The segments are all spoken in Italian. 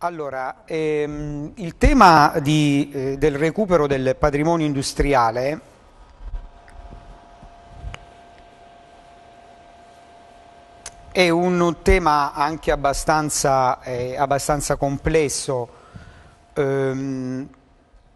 Allora, ehm, il tema di, eh, del recupero del patrimonio industriale è un tema anche abbastanza, eh, abbastanza complesso ehm,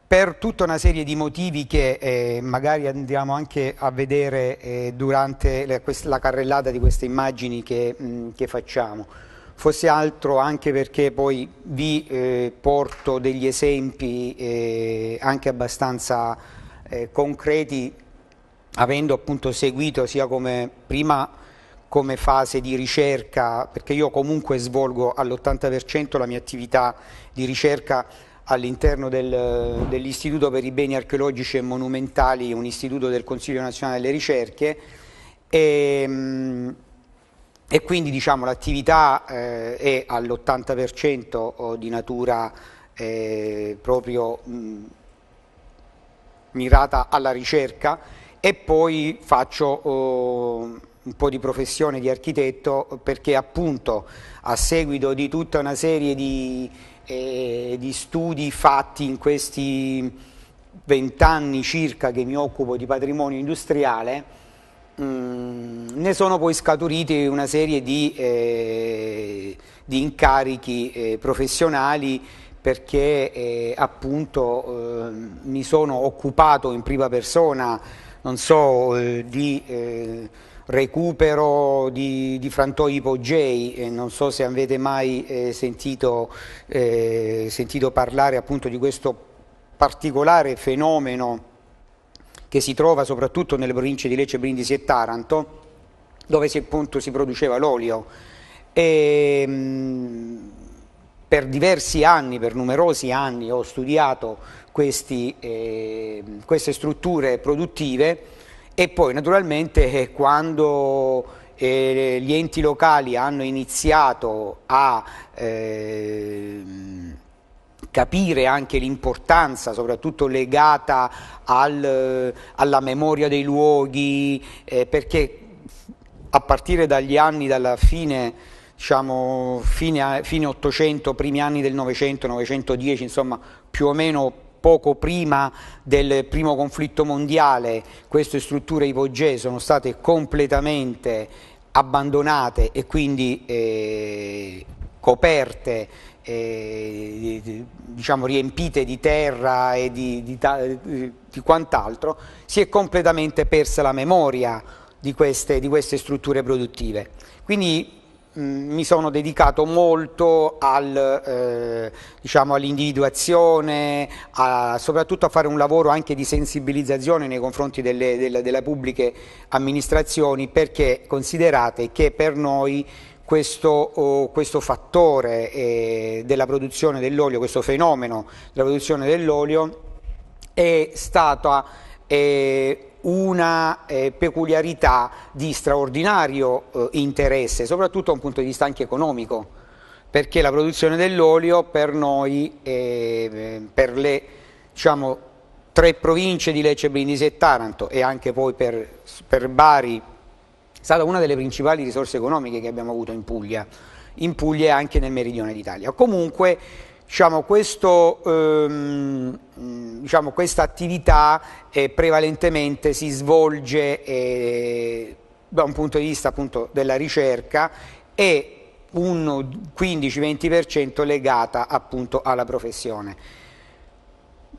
per tutta una serie di motivi che eh, magari andiamo anche a vedere eh, durante la, la, carrellata di queste immagini che, mh, mm, che facciamo fosse altro anche perché poi vi eh, porto degli esempi eh, anche abbastanza eh, concreti avendo appunto seguito sia come prima come fase di ricerca perché io comunque svolgo all'80% la mia attività di ricerca all'interno del, dell'Istituto per i beni archeologici e monumentali, un istituto del Consiglio nazionale delle ricerche e, ehm, mh, e quindi diciamo, l'attività eh, è all'80% di natura eh, proprio mh, mirata alla ricerca e poi faccio oh, un po' di professione di architetto perché appunto a seguito di tutta una serie di, eh, di studi fatti in questi vent'anni circa che mi occupo di patrimonio industriale Mm, ne sono poi scaturiti una serie di, eh, di incarichi eh, professionali perché eh, appunto eh, mi sono occupato in prima persona, non so, eh, di eh, recupero di, di frantoi ipogei, non so se avete mai sentito, sentito parlare appunto di questo particolare fenomeno che si trova soprattutto nelle province di Lecce, Brindisi e Taranto, dove si, appunto, si produceva l'olio. Ehm, per diversi anni, per numerosi anni, ho studiato questi, eh, queste strutture produttive e poi naturalmente eh, quando eh, gli enti locali hanno iniziato a... Eh, capire anche l'importanza, soprattutto legata al, alla memoria dei luoghi, eh, perché a partire dagli anni, dalla fine, diciamo, fine, fine 800, primi anni del 900, 910, insomma, più o meno poco prima del primo conflitto mondiale, queste strutture ipogee sono state completamente abbandonate e quindi eh, coperte eh, diciamo, riempite di terra e di, di, di, quant'altro, si è completamente persa la memoria di queste, queste strutture produttive. Quindi mi sono dedicato molto al, eh, diciamo, all'individuazione, a, soprattutto a fare un lavoro anche di sensibilizzazione nei confronti delle, delle, delle pubbliche amministrazioni perché considerate che per noi questo, oh, questo fattore eh, della produzione dell'olio, questo fenomeno della produzione dell'olio è stata eh, una eh, peculiarità di straordinario eh, interesse, soprattutto da un punto di vista anche economico, perché la produzione dell'olio per noi, eh, per le diciamo, tre province di Lecce, Brindisi e Taranto e anche poi per, per Bari, è stata una delle principali risorse economiche che abbiamo avuto in Puglia, in Puglia e anche nel meridione d'Italia. Comunque diciamo, questo, ehm, diciamo, questa attività eh, prevalentemente si svolge eh, da un punto di vista appunto, della ricerca e un 15-20% legata appunto alla professione.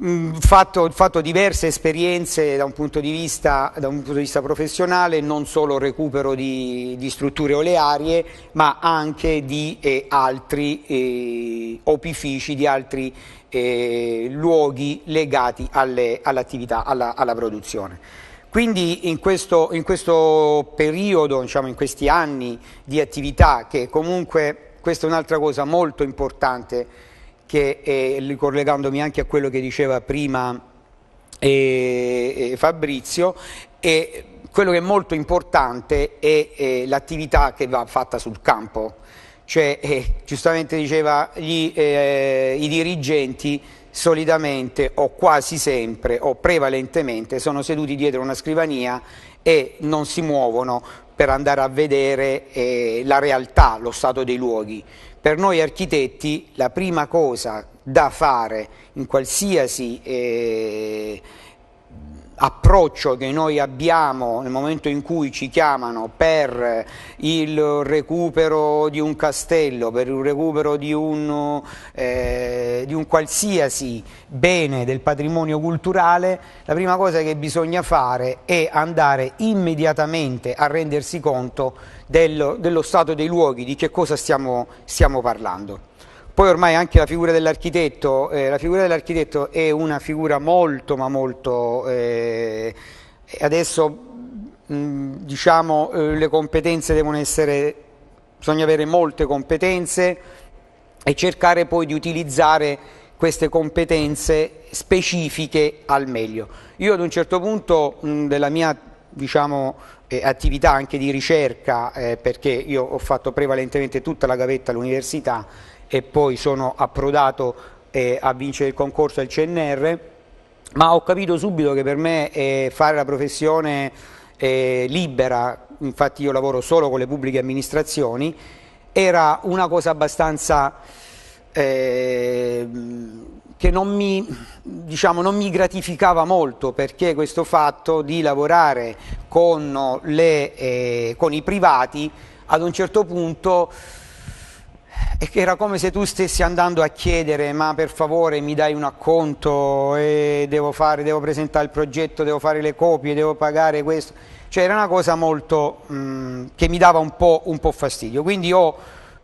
Mm, fatto, fatto, diverse esperienze da un, vista, da un, punto di vista, professionale, non solo recupero di, di strutture olearie, ma anche di eh, altri eh, opifici, di altri eh, luoghi legati all'attività, all alla, alla produzione. Quindi in questo, in questo periodo, diciamo in questi anni di attività, che comunque questa è un'altra cosa molto importante che è, eh, collegandomi anche a quello che diceva prima eh, eh Fabrizio, è, quello che è molto importante è, è eh, l'attività che va fatta sul campo. Cioè, eh, giustamente diceva, gli, eh, i dirigenti solitamente o quasi sempre o prevalentemente sono seduti dietro una scrivania e non si muovono per andare a vedere eh, la realtà, lo stato dei luoghi. Per noi architetti la prima cosa da fare in qualsiasi eh, approccio che noi abbiamo nel momento in cui ci chiamano per il recupero di un castello, per il recupero di un, eh, di un qualsiasi bene del patrimonio culturale, la prima cosa che bisogna fare è andare immediatamente a rendersi conto dello, dello stato dei luoghi, di che cosa stiamo, stiamo parlando. Poi ormai anche la figura dell'architetto, eh, la figura dell'architetto è una figura molto ma molto, eh, adesso mh, diciamo eh, le competenze devono essere, bisogna avere molte competenze e cercare poi di utilizzare queste competenze specifiche al meglio. Io ad un certo punto mh, della mia diciamo, eh, attività anche di ricerca eh, perché io ho fatto prevalentemente tutta la gavetta all'università e poi sono approdato eh, a vincere il concorso al CNR, ma ho capito subito che per me eh, fare la professione eh, libera, infatti io lavoro solo con le pubbliche amministrazioni, era una cosa abbastanza... Eh, che non mi, diciamo, non mi, gratificava molto perché questo fatto di lavorare con, le, eh, con i privati ad un certo punto eh, era come se tu stessi andando a chiedere ma per favore mi dai un acconto devo, fare, devo, presentare il progetto, devo fare le copie, devo pagare questo. Cioè era una cosa molto mh, mm, che mi dava un po', un po' fastidio. Quindi ho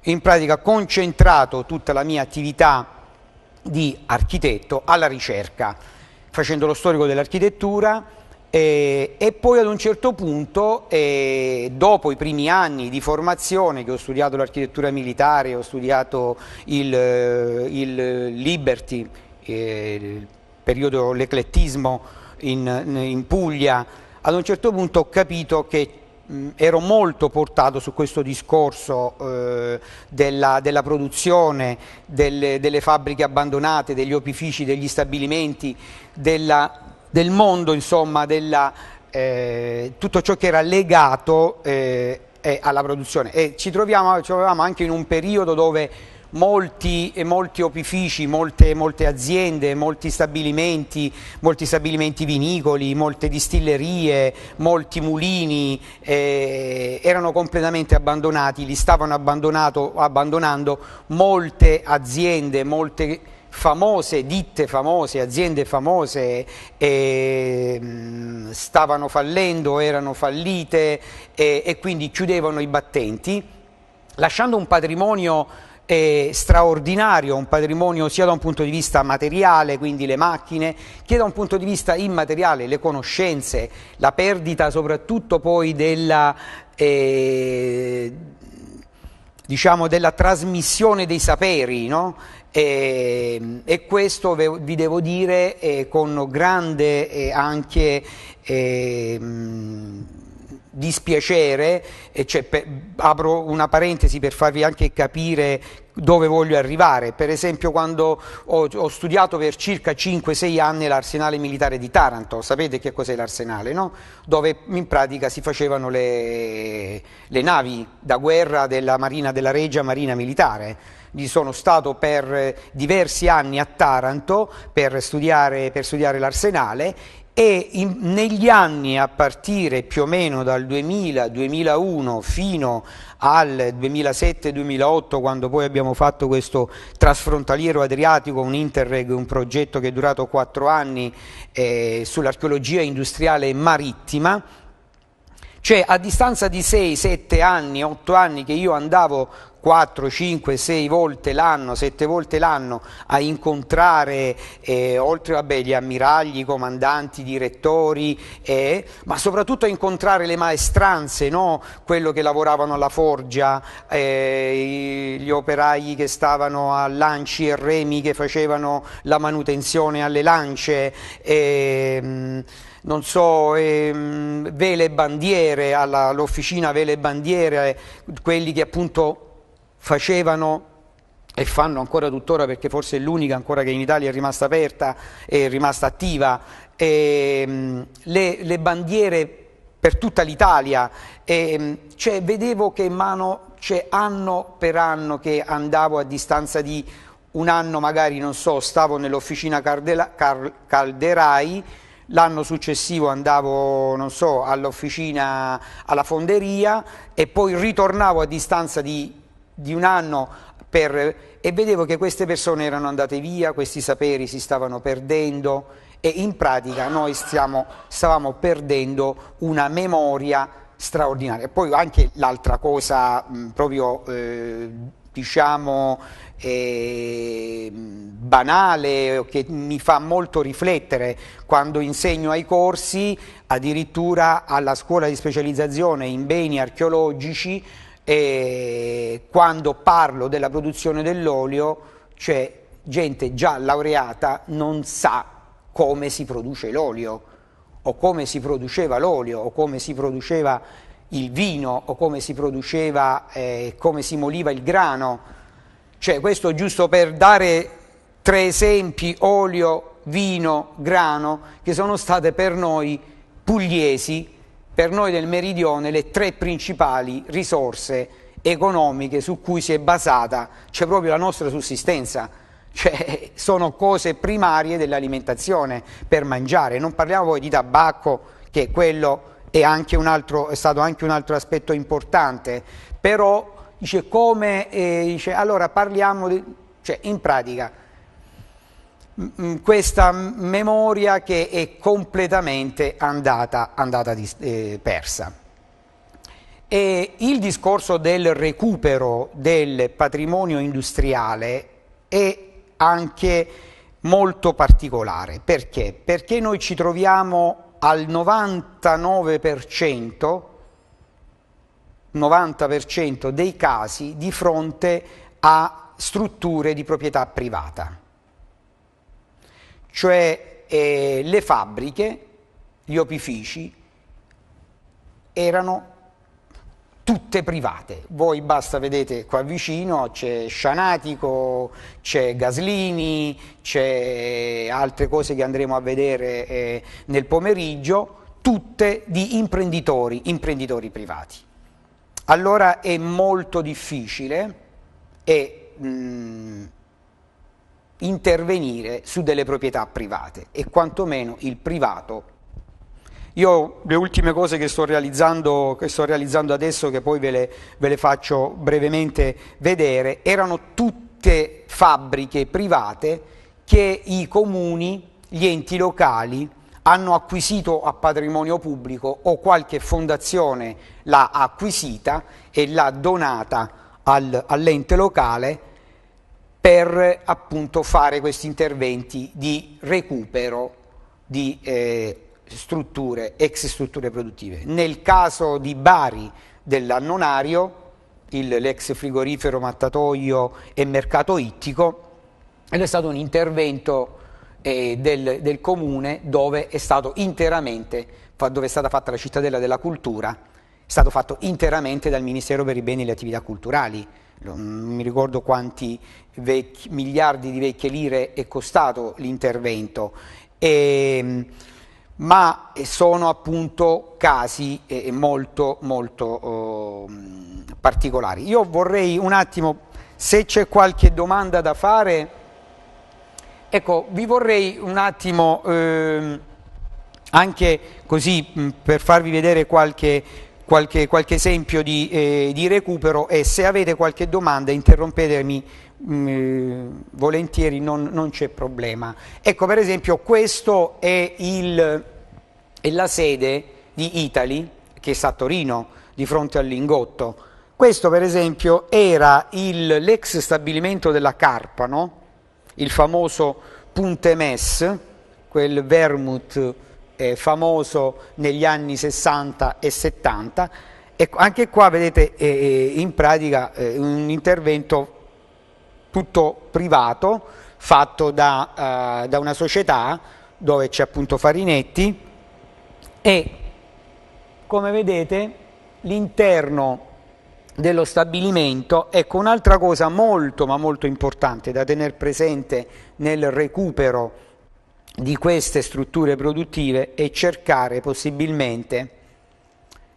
in pratica concentrato tutta la mia attività di architetto alla ricerca, facendo lo storico dell'architettura eh, e poi ad un certo punto, eh, dopo i primi anni di formazione, che ho studiato l'architettura militare, ho studiato il, il Liberty, eh, il periodo l'eclettismo in, in Puglia, ad un certo punto ho capito che mh, mm, ero molto portato su questo discorso eh, della, della, produzione, delle, delle, fabbriche abbandonate, degli opifici, degli stabilimenti, della, del mondo, insomma, della, eh, tutto ciò che era legato eh, alla produzione. E ci troviamo, ci troviamo anche in un periodo dove molti, molti opifici, molte, molte, aziende, molti stabilimenti, molti stabilimenti vinicoli, molte distillerie, molti mulini eh, erano completamente abbandonati, li stavano abbandonando molte aziende, molte famose, ditte famose, aziende famose eh, stavano fallendo, erano fallite eh, e quindi chiudevano i battenti lasciando un patrimonio è straordinario, un patrimonio sia da un punto di vista materiale, quindi le macchine, che da un punto di vista immateriale, le conoscenze, la perdita soprattutto poi della, eh, diciamo, della trasmissione dei saperi, no? e, eh, e, questo vi devo dire eh, con grande eh, anche... Mh, ehm, dispiacere, cioè, per, apro una parentesi per farvi anche capire dove voglio arrivare. Per esempio quando ho, ho studiato per circa 5-6 anni l'arsenale militare di Taranto, sapete che cos'è l'arsenale, no? Dove in pratica si facevano le, le navi da guerra della Marina della Regia, Marina Militare sono stato per diversi anni a Taranto per studiare, per studiare l'arsenale e in, negli anni a partire più o meno dal 2000-2001 fino al 2007-2008 quando poi abbiamo fatto questo trasfrontaliero adriatico, un interreg, un progetto che è durato quattro anni eh, sull'archeologia industriale marittima, cioè a distanza di 6, 7 anni, 8 anni che io andavo 4, 5, 6 volte l'anno, 7 volte l'anno a incontrare eh, oltre vabbè, gli ammiragli, i comandanti, i direttori, eh, ma soprattutto a incontrare le maestranze, no? quello che lavoravano alla forgia, eh, gli operai che stavano a lanci e remi, che facevano la manutenzione alle lance. Mh, ehm, non so, ehm, vele e bandiere, all'officina vele e bandiere, quelli che appunto facevano e fanno ancora tuttora perché forse è l'unica ancora che in Italia è rimasta aperta, e rimasta attiva, e, ehm, le, le, bandiere per tutta l'Italia, ehm, cioè, vedevo che mano, cioè, anno per anno che andavo a distanza di un anno magari, non so, stavo nell'officina Car Calderai, l'anno successivo andavo, non so, all'officina, alla fonderia e poi ritornavo a distanza di di un anno per, e vedevo che queste persone erano andate via, questi saperi si stavano perdendo e in pratica noi stiamo, stavamo perdendo una memoria straordinaria. Poi anche l'altra cosa mh, proprio eh, diciamo eh, banale che mi fa molto riflettere quando insegno ai corsi, addirittura alla scuola di specializzazione in beni archeologici e quando parlo della produzione dell'olio c'è gente già laureata non sa come si produce l'olio o come si produceva l'olio o come si produceva il vino o come si produceva eh, come si moliva il grano cioè questo giusto per dare tre esempi olio, vino, grano che sono state per noi pugliesi per noi del Meridione le tre principali risorse economiche su cui si è basata, c'è proprio la nostra sussistenza, cioè sono cose primarie dell'alimentazione per mangiare, non parliamo poi di tabacco che quello è, altro, è stato anche un altro aspetto importante, però dice come, eh, dice, allora parliamo, di, cioè in pratica Mm, questa memoria che è completamente andata, andata di, eh, persa. E il discorso del recupero del patrimonio industriale è anche molto particolare. Perché? Perché noi ci troviamo al 99%, 90% dei casi di fronte a strutture di proprietà privata cioè eh, le fabbriche, gli opifici, erano tutte private. Voi basta, vedete qua vicino, c'è Scianatico, c'è Gaslini, c'è altre cose che andremo a vedere eh, nel pomeriggio, tutte di imprenditori, imprenditori privati. Allora è molto difficile e mh, mm, intervenire su delle proprietà private e quantomeno il privato. Io le ultime cose che sto realizzando, che sto realizzando adesso, che poi ve le, ve le faccio brevemente vedere, erano tutte fabbriche private che i comuni, gli enti locali, hanno acquisito a patrimonio pubblico o qualche fondazione l'ha acquisita e l'ha donata al, all'ente locale per appunto fare questi interventi di recupero di eh, strutture, ex strutture produttive. Nel caso di Bari dell'annonario, l'ex frigorifero Mattatoio e Mercato Ittico, ed è stato un intervento eh, del, del, comune dove è, dove è stata fatta la cittadella della cultura, è stato fatto interamente dal Ministero per i beni e le attività culturali non mi ricordo quanti vecchi, miliardi di vecchie lire è costato l'intervento, ehm, ma sono appunto casi eh, eh, molto, molto eh, particolari. Io vorrei un attimo, se c'è qualche domanda da fare, ecco, vi vorrei un attimo... Eh, anche così per farvi vedere qualche qualche, qualche esempio di, eh, di, recupero e se avete qualche domanda interrompetemi mh, mm, volentieri, non, non c'è problema. Ecco per esempio questo è, il, è la sede di Italy che sta a Torino di fronte al Lingotto. Questo per esempio era l'ex stabilimento della Carpano, il famoso Punte Mess, quel vermouth eh, famoso negli anni 60 e 70 e anche qua vedete eh, eh, in pratica eh, un intervento tutto privato fatto da, eh, da una società dove c'è appunto Farinetti e come vedete l'interno dello stabilimento. Ecco, un'altra cosa molto ma molto importante da tenere presente nel recupero di queste strutture produttive e cercare possibilmente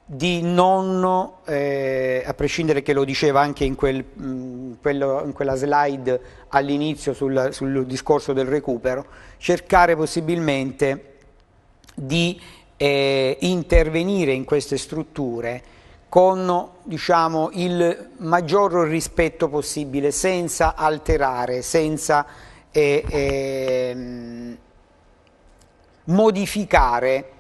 di non, eh, a prescindere che lo diceva anche in, quel, mh, mm, quello, in quella slide all'inizio sul, sul, discorso del recupero, cercare possibilmente di eh, intervenire in queste strutture con diciamo, il maggior rispetto possibile, senza alterare, senza... Eh, ehm, modificare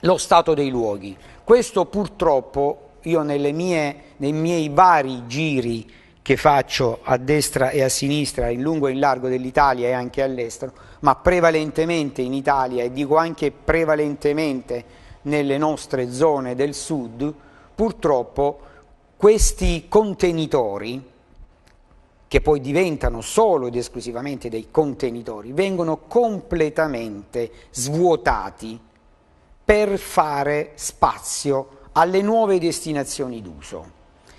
lo stato dei luoghi. Questo purtroppo io mie, nei miei vari giri che faccio a destra e a sinistra, in lungo e in largo dell'Italia e anche all'estero, ma prevalentemente in Italia e dico anche prevalentemente nelle nostre zone del sud, purtroppo questi contenitori che poi diventano solo ed esclusivamente dei contenitori, vengono completamente svuotati per fare spazio alle nuove destinazioni d'uso.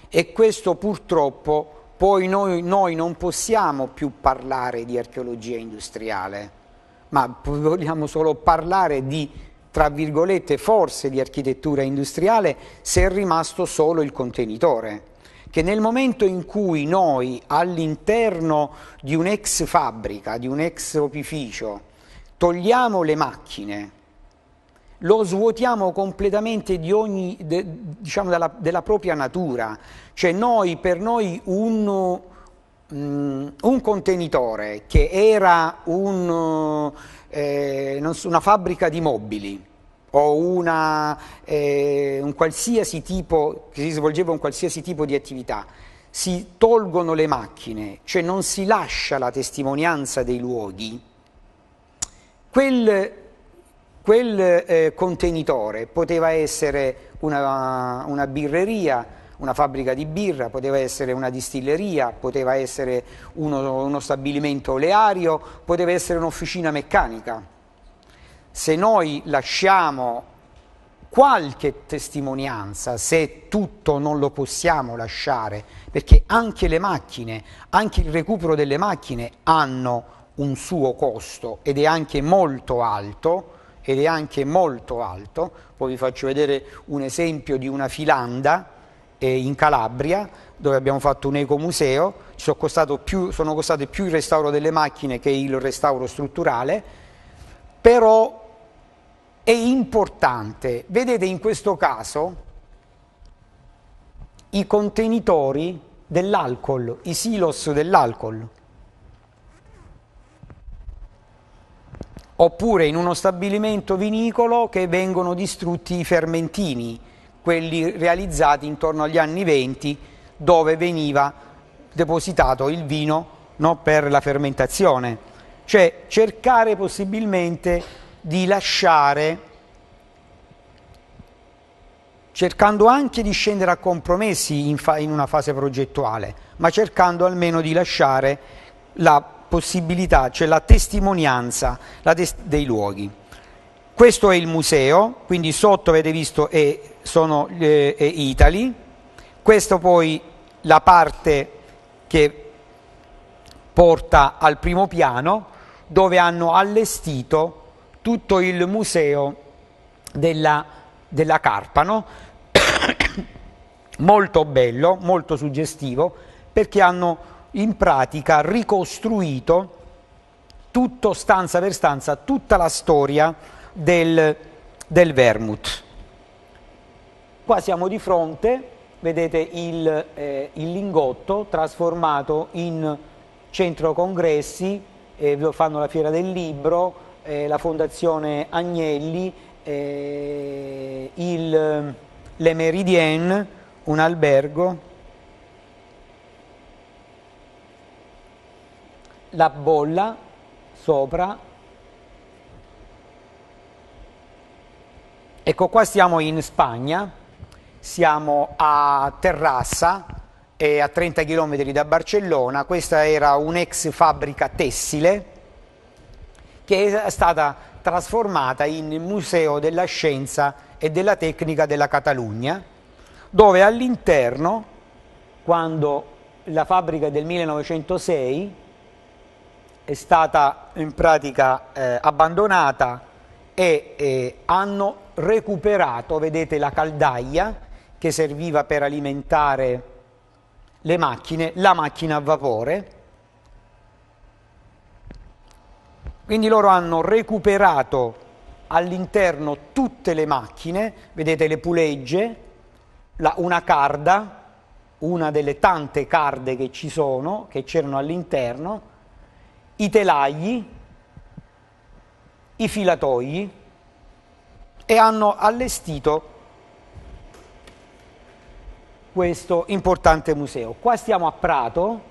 E questo purtroppo poi noi, noi non possiamo più parlare di archeologia industriale, ma vogliamo solo parlare di tra virgolette, forse di architettura industriale se è rimasto solo il contenitore che nel momento in cui noi all'interno di un'ex fabbrica, di un ex opificio, togliamo le macchine, lo svuotiamo completamente ogni, de, diciamo della, della, propria natura, cioè noi, per noi un, um, un contenitore che era un, eh, so, una fabbrica di mobili, o una, eh, un qualsiasi tipo, che si svolgeva un qualsiasi tipo di attività, si tolgono le macchine, cioè non si lascia la testimonianza dei luoghi, quel, quel eh, contenitore poteva essere una, una birreria, una fabbrica di birra, poteva essere una distilleria, poteva essere uno, uno stabilimento oleario, poteva essere un'officina meccanica se noi lasciamo qualche testimonianza, se tutto non lo possiamo lasciare, perché anche le macchine, anche il recupero delle macchine hanno un suo costo ed è anche molto alto, ed è anche molto alto, poi vi faccio vedere un esempio di una filanda eh, in Calabria dove abbiamo fatto un ecomuseo, sono, più, sono costate più il restauro delle macchine che il restauro strutturale, però è importante. Vedete in questo caso i contenitori dell'alcol, i silos dell'alcol. Oppure in uno stabilimento vinicolo che vengono distrutti i fermentini, quelli realizzati intorno agli anni 20 dove veniva depositato il vino no, per la fermentazione. Cioè cercare possibilmente di lasciare, cercando anche di scendere a compromessi in, in una fase progettuale, ma cercando almeno di lasciare la possibilità, cioè la testimonianza la tes dei luoghi. Questo è il museo, quindi sotto avete visto è, sono eh, è Italy, questo poi la parte che porta al primo piano dove hanno allestito tutto il museo della, della carpa, no? molto bello, molto suggestivo, perché hanno in pratica ricostruito tutto, stanza per stanza, tutta la storia del, del Vermouth. Qua siamo di fronte, vedete il, eh, il lingotto trasformato in centro congressi, eh, fanno la fiera del libro, eh, la Fondazione Agnelli, eh, il, le Meridien, un albergo, la bolla sopra. Ecco qua siamo in Spagna, siamo a Terrassa, eh, a 30 km da Barcellona, questa era un'ex fabbrica tessile che è stata trasformata in Museo della Scienza e della Tecnica della Catalogna, dove all'interno, quando la fabbrica del 1906 è stata in pratica eh, abbandonata e eh, hanno recuperato, vedete la caldaia che serviva per alimentare le macchine, la macchina a vapore, Quindi loro hanno recuperato all'interno tutte le macchine, vedete le pulegge, la, una carda, una delle tante carde che ci sono, che c'erano all'interno, i telagli, i filatoi e hanno allestito questo importante museo. Qua stiamo a Prato,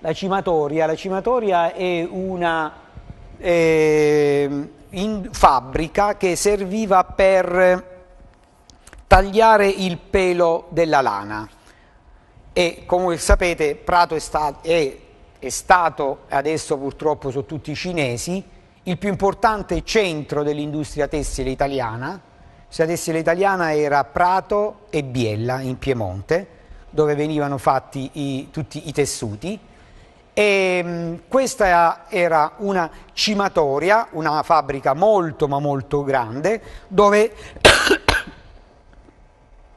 la Cimatoria. La Cimatoria è una eh, in fabbrica che serviva per tagliare il pelo della lana e come sapete Prato è, sta è, è stato adesso purtroppo su tutti i cinesi il più importante centro dell'industria tessile italiana l'industria tessile italiana era Prato e Biella in Piemonte dove venivano fatti i, tutti i tessuti e ehm, questa era una cimatoria, una fabbrica molto ma molto grande, dove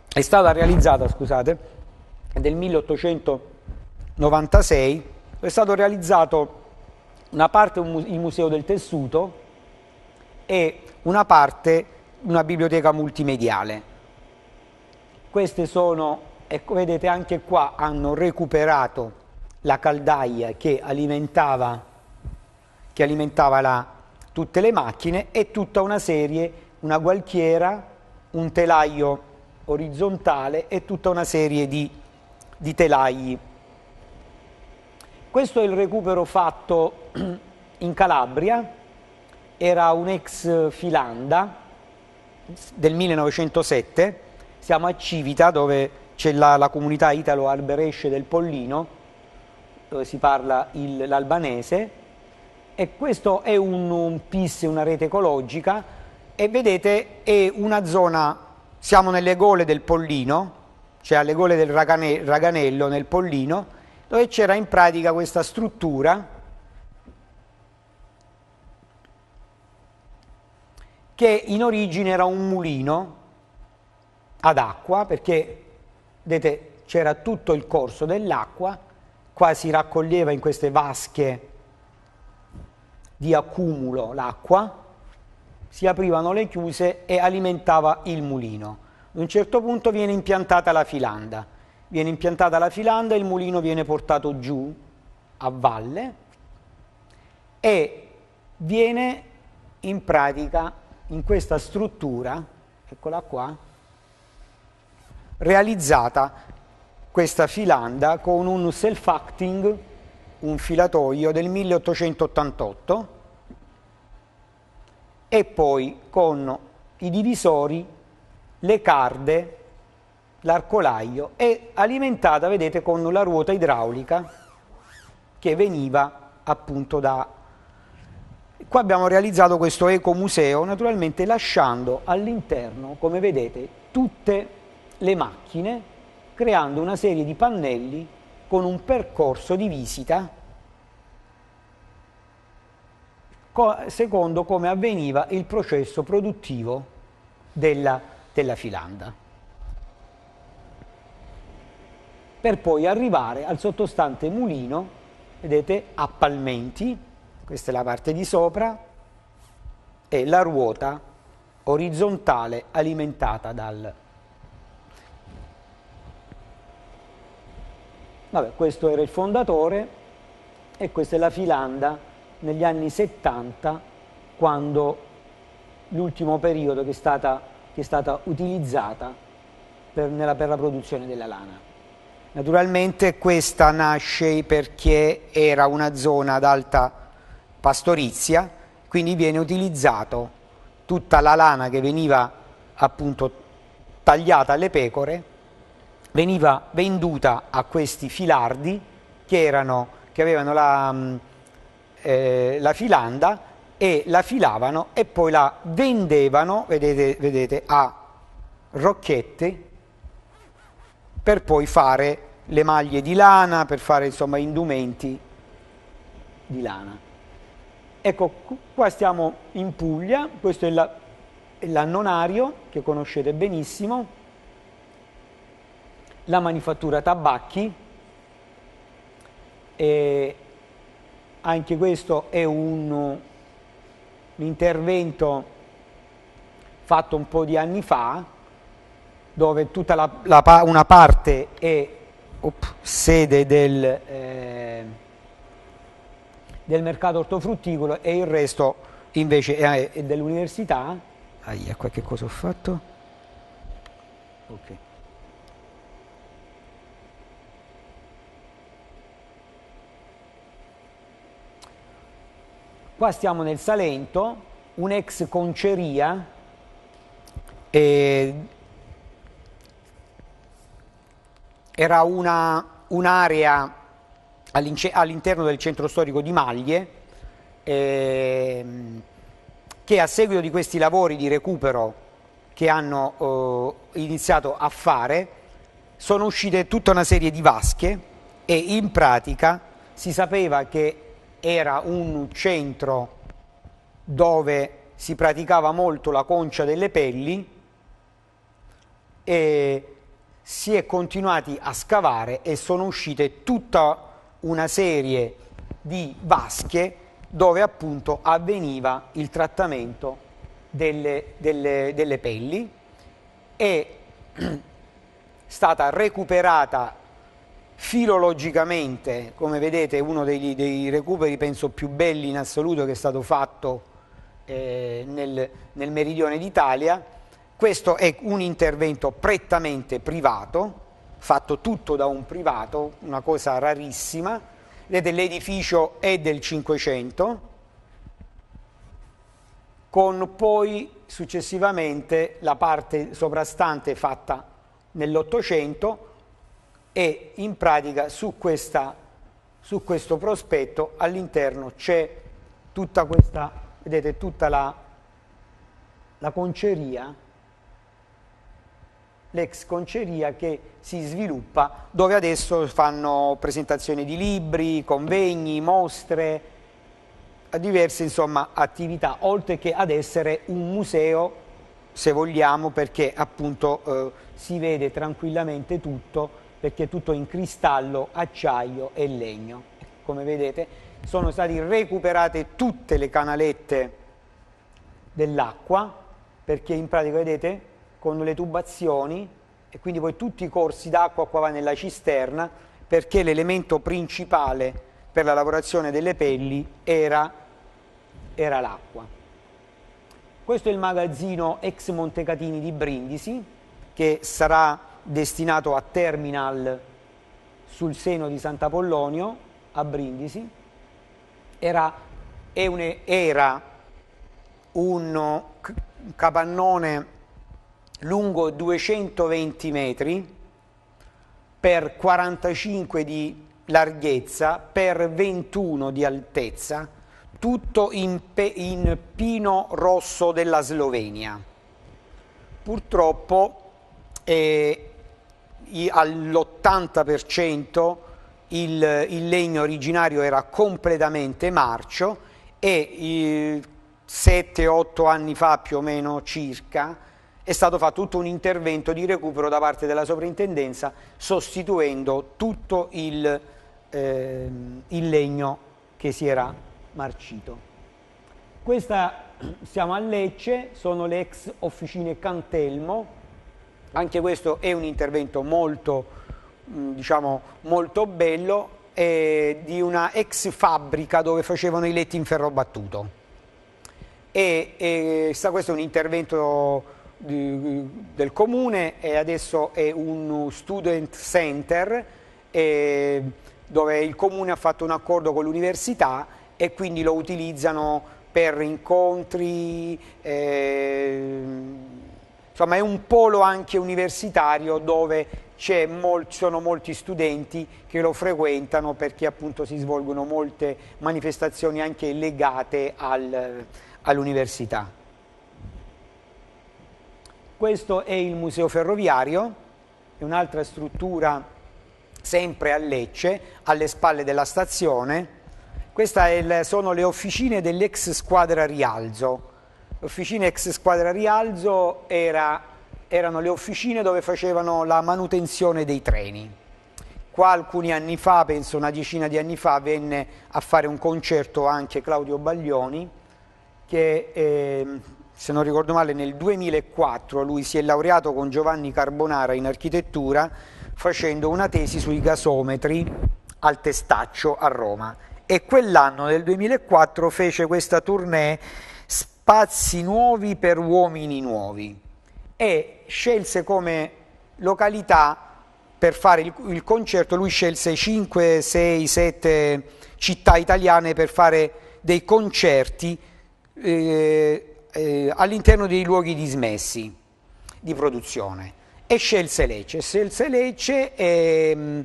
è stata realizzata, scusate, nel 1896, è stato realizzato una parte il Museo del Tessuto e una parte una biblioteca multimediale. Queste sono, ecco, vedete anche qua hanno recuperato la caldaia che alimentava, che alimentava la, tutte le macchine e tutta una serie, una gualchiera, un telaio orizzontale e tutta una serie di, di telai. Questo è il recupero fatto in Calabria, era un'ex filanda del 1907, siamo a Civita dove c'è la, la comunità italo-alberesce del Pollino, dove si parla l'albanese e questo è un, un PIS, una rete ecologica e vedete è una zona, siamo nelle gole del Pollino, cioè alle gole del Ragane, Raganello nel Pollino, dove c'era in pratica questa struttura che in origine era un mulino ad acqua perché vedete c'era tutto il corso dell'acqua qua si raccoglieva in queste vasche di accumulo l'acqua, si aprivano le chiuse e alimentava il mulino. Ad un certo punto viene impiantata la filanda, viene impiantata la filanda, il mulino viene portato giù a valle e viene in pratica in questa struttura, eccola qua, realizzata questa filanda con un self-acting, un filatoio del 1888 e poi con i divisori, le carde, l'arcolaio e alimentata, vedete, con la ruota idraulica che veniva appunto da... Qua abbiamo realizzato questo ecomuseo, naturalmente lasciando all'interno, come vedete, tutte le macchine creando una serie di pannelli con un percorso di visita secondo come avveniva il processo produttivo della, della filanda per poi arrivare al sottostante mulino, vedete, a palmenti, questa è la parte di sopra, e la ruota orizzontale alimentata dal, Vabbè, questo era il fondatore e questa è la Filanda negli anni 70 quando l'ultimo periodo che è stata, che è stata utilizzata per, nella, per la produzione della lana. Naturalmente questa nasce perché era una zona ad alta pastorizia, quindi viene utilizzato tutta la lana che veniva appunto tagliata alle pecore veniva venduta a questi filardi che, erano, che avevano la, mm, eh, la, filanda e la filavano e poi la vendevano, vedete, vedete, a rocchette per poi fare le maglie di lana, per fare insomma indumenti di lana. Ecco, qua stiamo in Puglia, questo è l'annonario che conoscete benissimo, la manifattura tabacchi, e anche questo è un, un intervento fatto un po' di anni fa, dove tutta la, la, una parte è op, sede del, eh, del, mercato ortofrutticolo e il resto invece è, è dell'università. Aia, qua che cosa ho fatto? Okay. Qua stiamo nel Salento, un'ex conceria eh, era una, un'area all'interno del centro storico di Maglie eh, che a seguito di questi lavori di recupero che hanno eh, iniziato a fare sono uscite tutta una serie di vasche e in pratica si sapeva che era un centro dove si praticava molto la concia delle pelli e si è continuati a scavare e sono uscite tutta una serie di vasche dove appunto avveniva il trattamento delle, delle, delle pelli è stata recuperata filologicamente, come vedete, è uno dei, dei recuperi penso più belli in assoluto che è stato fatto eh, nel, nel meridione d'Italia. Questo è un intervento prettamente privato, fatto tutto da un privato, una cosa rarissima. Vedete, l'edificio è del Cinquecento, con poi successivamente la parte soprastante fatta nell'Ottocento, e in pratica su, questa, su questo prospetto all'interno c'è tutta questa, vedete, tutta la, la conceria, l'ex conceria che si sviluppa dove adesso fanno presentazioni di libri, convegni, mostre, diverse insomma, attività, oltre che ad essere un museo se vogliamo perché appunto eh, si vede tranquillamente tutto perché è tutto in cristallo, acciaio e legno. Come vedete sono state recuperate tutte le canalette dell'acqua perché in pratica vedete con le tubazioni e quindi poi tutti i corsi d'acqua qua va nella cisterna perché l'elemento principale per la lavorazione delle pelli era, era l'acqua. Questo è il magazzino ex Montecatini di Brindisi che sarà destinato a terminal sul seno di Sant'Apollonio a Brindisi, era, un, era un capannone lungo 220 metri per 45 di larghezza, per 21 di altezza, tutto in, in pino rosso della Slovenia. Purtroppo eh, all'80% il, il, legno originario era completamente marcio e 7-8 anni fa più o meno circa è stato fatto tutto un intervento di recupero da parte della sovrintendenza sostituendo tutto il, eh, il legno che si era marcito. Questa siamo a Lecce, sono le ex officine Cantelmo, anche questo è un intervento molto, mm, diciamo, molto bello è eh, di una ex fabbrica dove facevano i letti in ferro battuto. E, e, questo è un intervento di, del comune e adesso è un student center eh, dove il comune ha fatto un accordo con l'università e quindi lo utilizzano per incontri, eh, insomma è un polo anche universitario dove ci mol sono molti studenti che lo frequentano perché appunto si svolgono molte manifestazioni anche legate al, all'università. Questo è il museo ferroviario, è un'altra struttura sempre a Lecce, alle spalle della stazione. Queste sono le officine dell'ex squadra Rialzo, Officine ex squadra Rialzo era, erano le officine dove facevano la manutenzione dei treni. Qua alcuni anni fa, penso una decina di anni fa, venne a fare un concerto anche Claudio Baglioni, che eh, se non ricordo male nel 2004 lui si è laureato con Giovanni Carbonara in architettura facendo una tesi sui gasometri al Testaccio a Roma e quell'anno nel 2004 fece questa tournée spazi nuovi per uomini nuovi e scelse come località per fare il, il concerto, lui scelse 5, 6, 7 città italiane per fare dei concerti eh, eh, all'interno dei luoghi dismessi di produzione e scelse Lecce, scelse Lecce e mh, mm,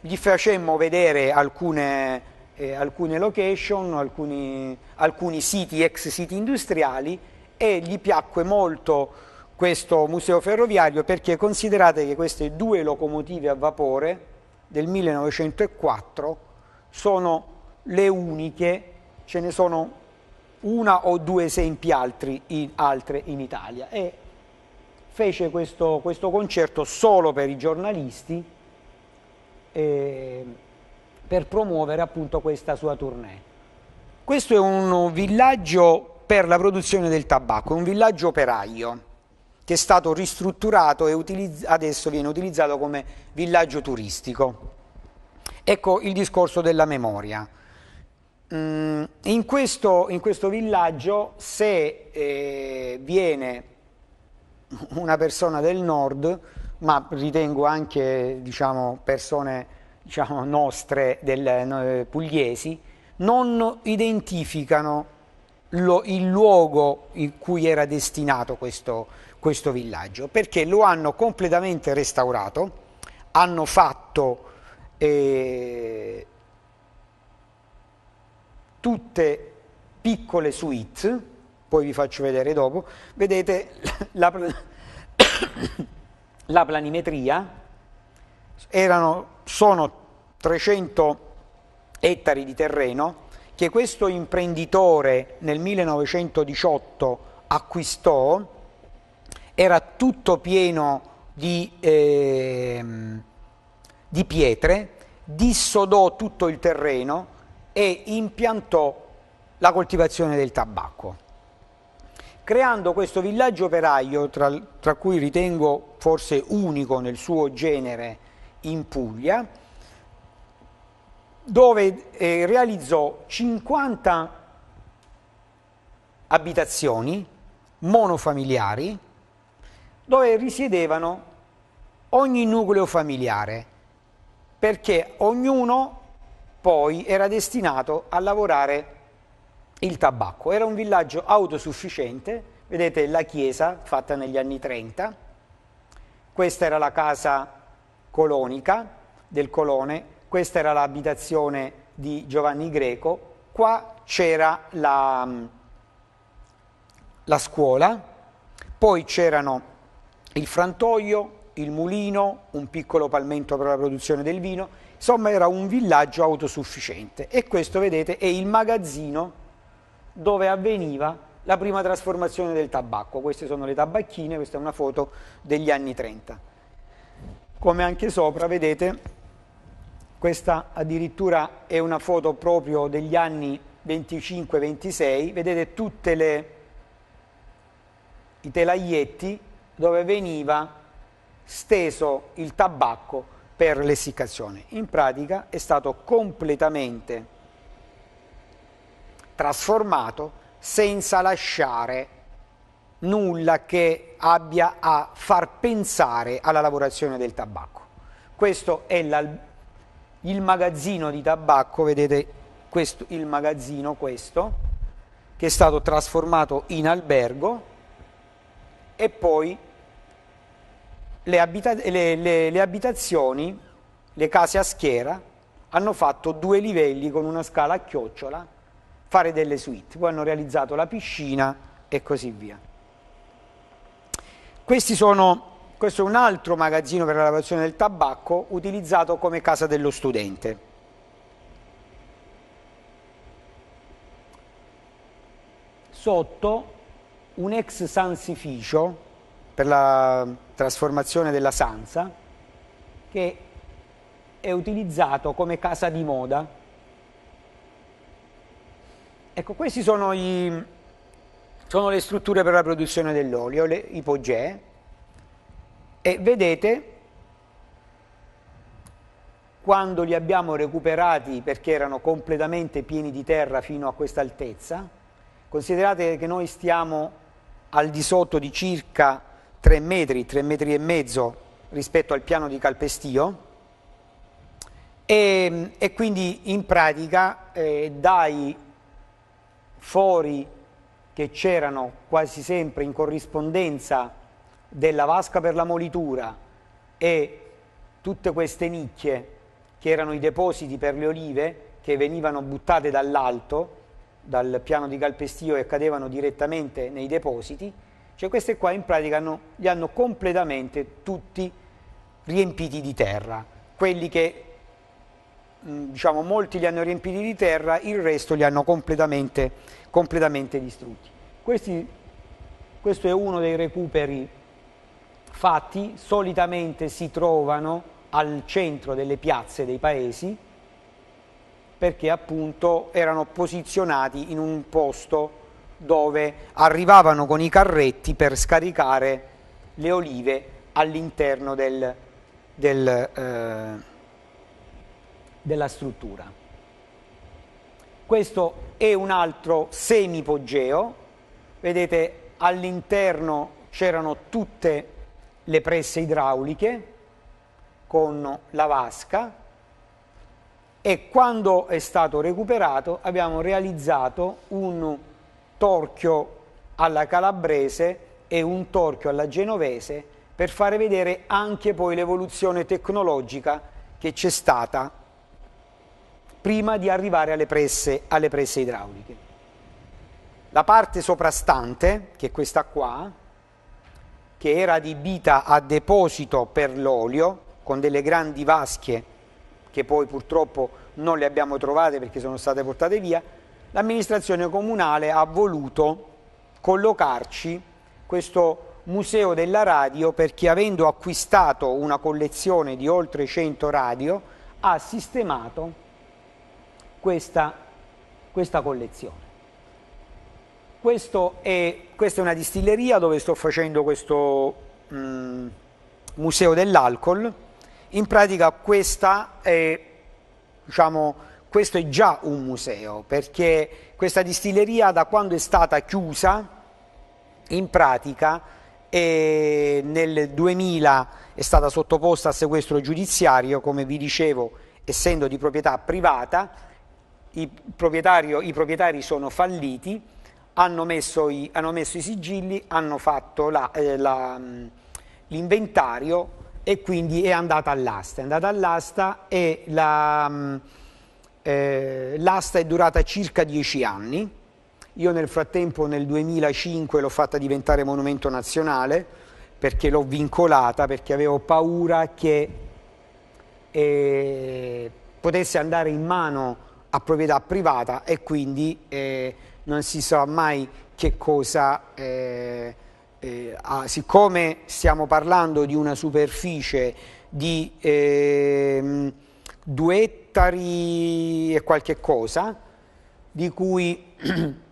gli facemmo vedere alcune eh, alcune location, alcuni, alcuni siti, ex siti industriali e gli piacque molto questo museo ferroviario perché considerate che queste due locomotive a vapore del 1904 sono le uniche, ce ne sono una o due esempi altri in, altre in Italia e fece questo, questo concerto solo per i giornalisti e, per promuovere appunto questa sua tournée. Questo è un villaggio per la produzione del tabacco, è un villaggio operaio che è stato ristrutturato e adesso viene utilizzato come villaggio turistico. Ecco il discorso della memoria. Mm, in, questo, in, questo, villaggio se eh, viene una persona del nord, ma ritengo anche diciamo, persone diciamo, nostre del, no, eh, pugliesi non identificano lo, il luogo in cui era destinato questo, questo villaggio, perché lo hanno completamente restaurato, hanno fatto eh, tutte piccole suite, poi vi faccio vedere dopo, vedete la, la planimetria, erano sono 300 ettari di terreno che questo imprenditore nel 1918 acquistò, era tutto pieno di, eh, di pietre, dissodò tutto il terreno e impiantò la coltivazione del tabacco creando questo villaggio operaio, tra, tra, cui ritengo forse unico nel suo genere in Puglia, dove eh, realizzò 50 abitazioni monofamiliari dove risiedevano ogni nucleo familiare, perché ognuno poi era destinato a lavorare il tabacco. Era un villaggio autosufficiente, vedete la chiesa fatta negli anni 30, questa era la casa colonica, del colone, questa era l'abitazione di Giovanni Greco, qua c'era la, mm, la scuola, poi c'erano il frantoio, il mulino, un piccolo palmento per la produzione del vino, insomma era un villaggio autosufficiente e questo vedete è il magazzino dove avveniva la prima trasformazione del tabacco, queste sono le tabacchine, questa è una foto degli anni 30 come anche sopra vedete questa addirittura è una foto proprio degli anni 25-26, vedete tutti i telaglietti dove veniva steso il tabacco per l'essiccazione. In pratica è stato completamente trasformato senza lasciare nulla che abbia a far pensare alla lavorazione del tabacco. Questo è il magazzino di tabacco, vedete questo, il magazzino questo, che è stato trasformato in albergo e poi le, abita le, le, le abitazioni, le case a schiera, hanno fatto due livelli con una scala a chiocciola, fare delle suite, poi hanno realizzato la piscina e così via. Sono, questo è un altro magazzino per la lavorazione del tabacco utilizzato come casa dello studente. Sotto un ex sansificio per la trasformazione della Sansa che è utilizzato come casa di moda. Ecco, questi sono i, sono le strutture per la produzione dell'olio, le ipogee, e vedete quando li abbiamo recuperati perché erano completamente pieni di terra fino a questa altezza, considerate che noi stiamo al di sotto di circa 3 metri, 3 metri e mezzo rispetto al piano di calpestio e, ehm, e quindi in pratica eh, dai fori che c'erano quasi sempre in corrispondenza della vasca per la molitura e tutte queste nicchie che erano i depositi per le olive che venivano buttate dall'alto, dal piano di calpestio e cadevano direttamente nei depositi, cioè queste qua in pratica hanno, li hanno completamente tutti riempiti di terra, quelli che Mm, diciamo, molti li hanno riempiti di terra, il resto li hanno completamente, completamente distrutti. Questi, questo è uno dei recuperi fatti, solitamente si trovano al centro delle piazze dei paesi perché appunto erano posizionati in un posto dove arrivavano con i carretti per scaricare le olive all'interno del, del eh, della struttura. Questo è un altro semipogeo, vedete all'interno c'erano tutte le presse idrauliche con la vasca e quando è stato recuperato abbiamo realizzato un torchio alla calabrese e un torchio alla genovese per fare vedere anche poi l'evoluzione tecnologica che c'è stata prima di arrivare alle presse, alle presse idrauliche. La parte soprastante, che è questa qua, che era adibita a deposito per l'olio, con delle grandi vasche che poi purtroppo non le abbiamo trovate perché sono state portate via, l'amministrazione comunale ha voluto collocarci questo museo della radio perché avendo acquistato una collezione di oltre 100 radio ha sistemato questa, questa collezione. È, questa è una distilleria dove sto facendo questo mh, mm, museo dell'alcol. In pratica è, diciamo, questo è già un museo perché questa distilleria da quando è stata chiusa in pratica nel 2000 è stata sottoposta a sequestro giudiziario, come vi dicevo, essendo di proprietà privata, i, i proprietari sono falliti, hanno messo i, hanno messo i sigilli, hanno fatto eh, mm, l'inventario e quindi è andata all'asta. È andata all'asta e mm, eh, l'asta la, eh, è durata circa dieci anni. Io nel frattempo nel 2005 l'ho fatta diventare monumento nazionale perché l'ho vincolata, perché avevo paura che eh, potesse andare in mano a proprietà privata e quindi eh, non si sa mai che cosa... Eh, eh, ah, siccome stiamo parlando di una superficie di eh, due ettari e qualche cosa, di cui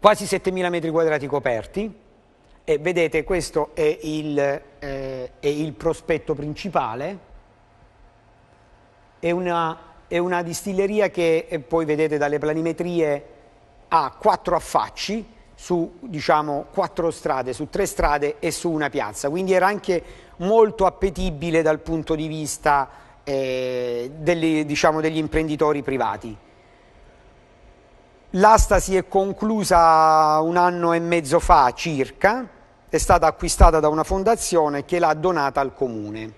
quasi 7.000 metri quadrati coperti, e vedete questo è il, eh, è il prospetto principale, è una è una distilleria che eh, poi vedete dalle planimetrie ha quattro affacci su diciamo quattro strade, su tre strade e su una piazza, quindi era anche molto appetibile dal punto di vista eh, degli, diciamo, degli imprenditori privati. L'asta si è conclusa un anno e mezzo fa circa, è stata acquistata da una fondazione che l'ha donata al comune.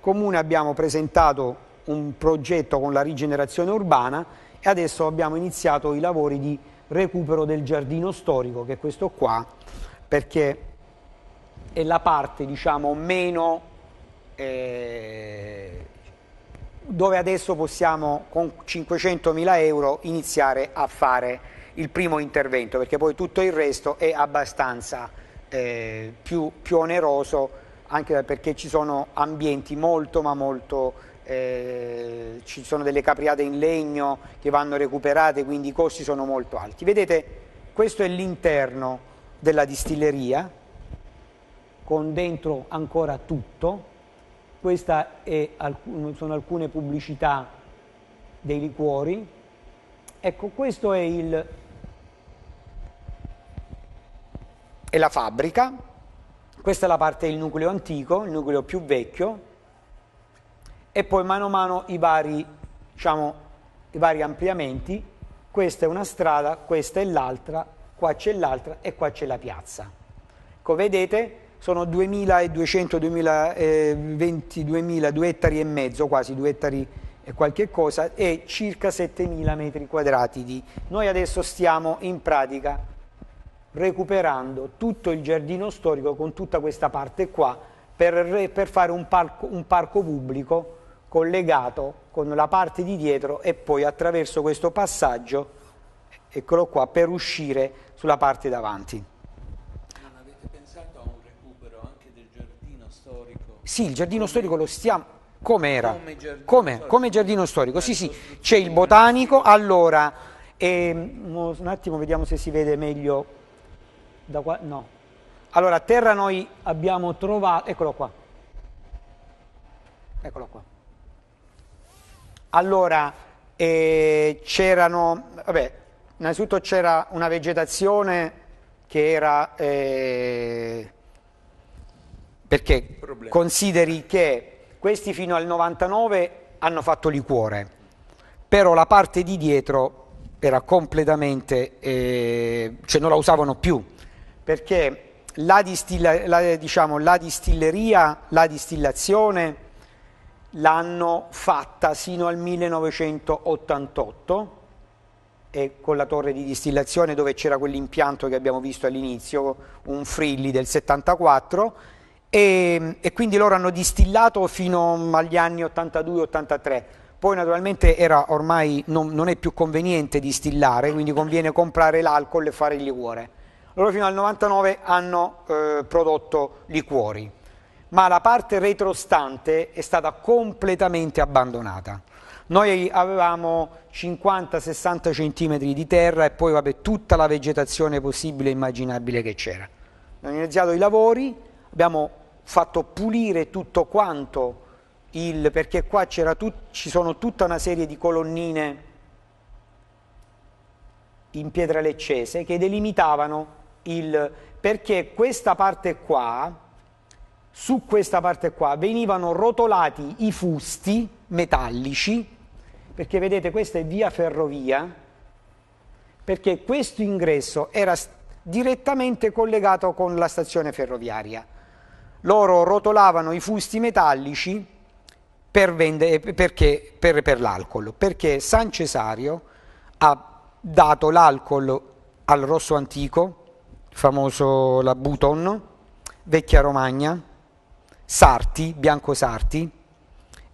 Comune abbiamo presentato un progetto con la rigenerazione urbana e adesso abbiamo iniziato i lavori di recupero del giardino storico, che è questo qua, perché è la parte diciamo, meno eh, dove adesso possiamo con 500.000 euro iniziare a fare il primo intervento, perché poi tutto il resto è abbastanza eh, più, più oneroso, anche perché ci sono ambienti molto ma molto eh, ci sono delle capriate in legno che vanno recuperate, quindi i costi sono molto alti. Vedete, questo è l'interno della distilleria, con dentro ancora tutto. Queste sono alcune pubblicità dei liquori. Ecco, questo è il... è la fabbrica, questa è la parte del nucleo antico, il nucleo più vecchio, e poi mano a mano i vari, diciamo, i vari ampliamenti, questa è una strada, questa è l'altra, qua c'è l'altra e qua c'è la piazza. Ecco, vedete, sono 2200, 2020, 2000, ettari e mezzo, quasi 2 ettari e qualche cosa, e circa 7000 metri quadrati di... Noi adesso stiamo in pratica recuperando tutto il giardino storico con tutta questa parte qua per, per fare un parco, un parco pubblico collegato con la parte di dietro e poi attraverso questo passaggio, eccolo qua, per uscire sulla parte davanti. Non avete pensato a un recupero anche del giardino storico? Sì, il giardino come storico lo stiamo... Com'era? Come giardino, come, storico. Come giardino storico. Sì, sì, c'è il botanico. Allora, ehm, un attimo vediamo se si vede meglio da qua. No. Allora, a terra noi abbiamo trovato... Eccolo qua. Eccolo qua. Allora, eh, c'erano, vabbè, innanzitutto c'era una vegetazione che era, eh, perché Problema. consideri che questi fino al 99 hanno fatto liquore, però la parte di dietro era completamente, eh, cioè non la usavano più, perché la, distilla, la, diciamo, la distilleria, la distillazione l'hanno fatta sino al 1988 e con la torre di distillazione dove c'era quell'impianto che abbiamo visto all'inizio, un frilli del 74 e, e quindi loro hanno distillato fino mm, agli anni 82-83. Poi naturalmente era ormai non, non, è più conveniente distillare, quindi conviene comprare l'alcol e fare il liquore. Loro fino al 99 hanno eh, prodotto liquori ma la parte retrostante è stata completamente abbandonata. Noi avevamo 50-60 centimetri di terra e poi vabbè, tutta la vegetazione possibile e immaginabile che c'era. Abbiamo iniziato i lavori, abbiamo fatto pulire tutto quanto, il, perché qua tut, ci sono tutta una serie di colonnine in pietra leccese che delimitavano il... perché questa parte qua su questa parte qua venivano rotolati i fusti metallici, perché vedete questa è via ferrovia, perché questo ingresso era direttamente collegato con la stazione ferroviaria. Loro rotolavano i fusti metallici per, vende, eh, perché, per, per l'alcol, perché San Cesario ha dato l'alcol al rosso antico, famoso la Buton, vecchia Romagna, Sarti, Bianco Sarti,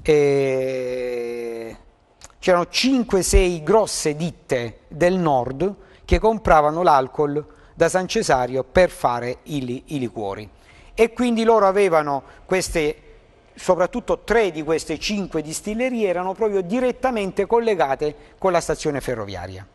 eh, c'erano 5-6 grosse ditte del nord che compravano l'alcol da San Cesario per fare i, i liquori. E quindi loro avevano queste soprattutto tre di queste cinque distillerie erano proprio direttamente collegate con la stazione ferroviaria.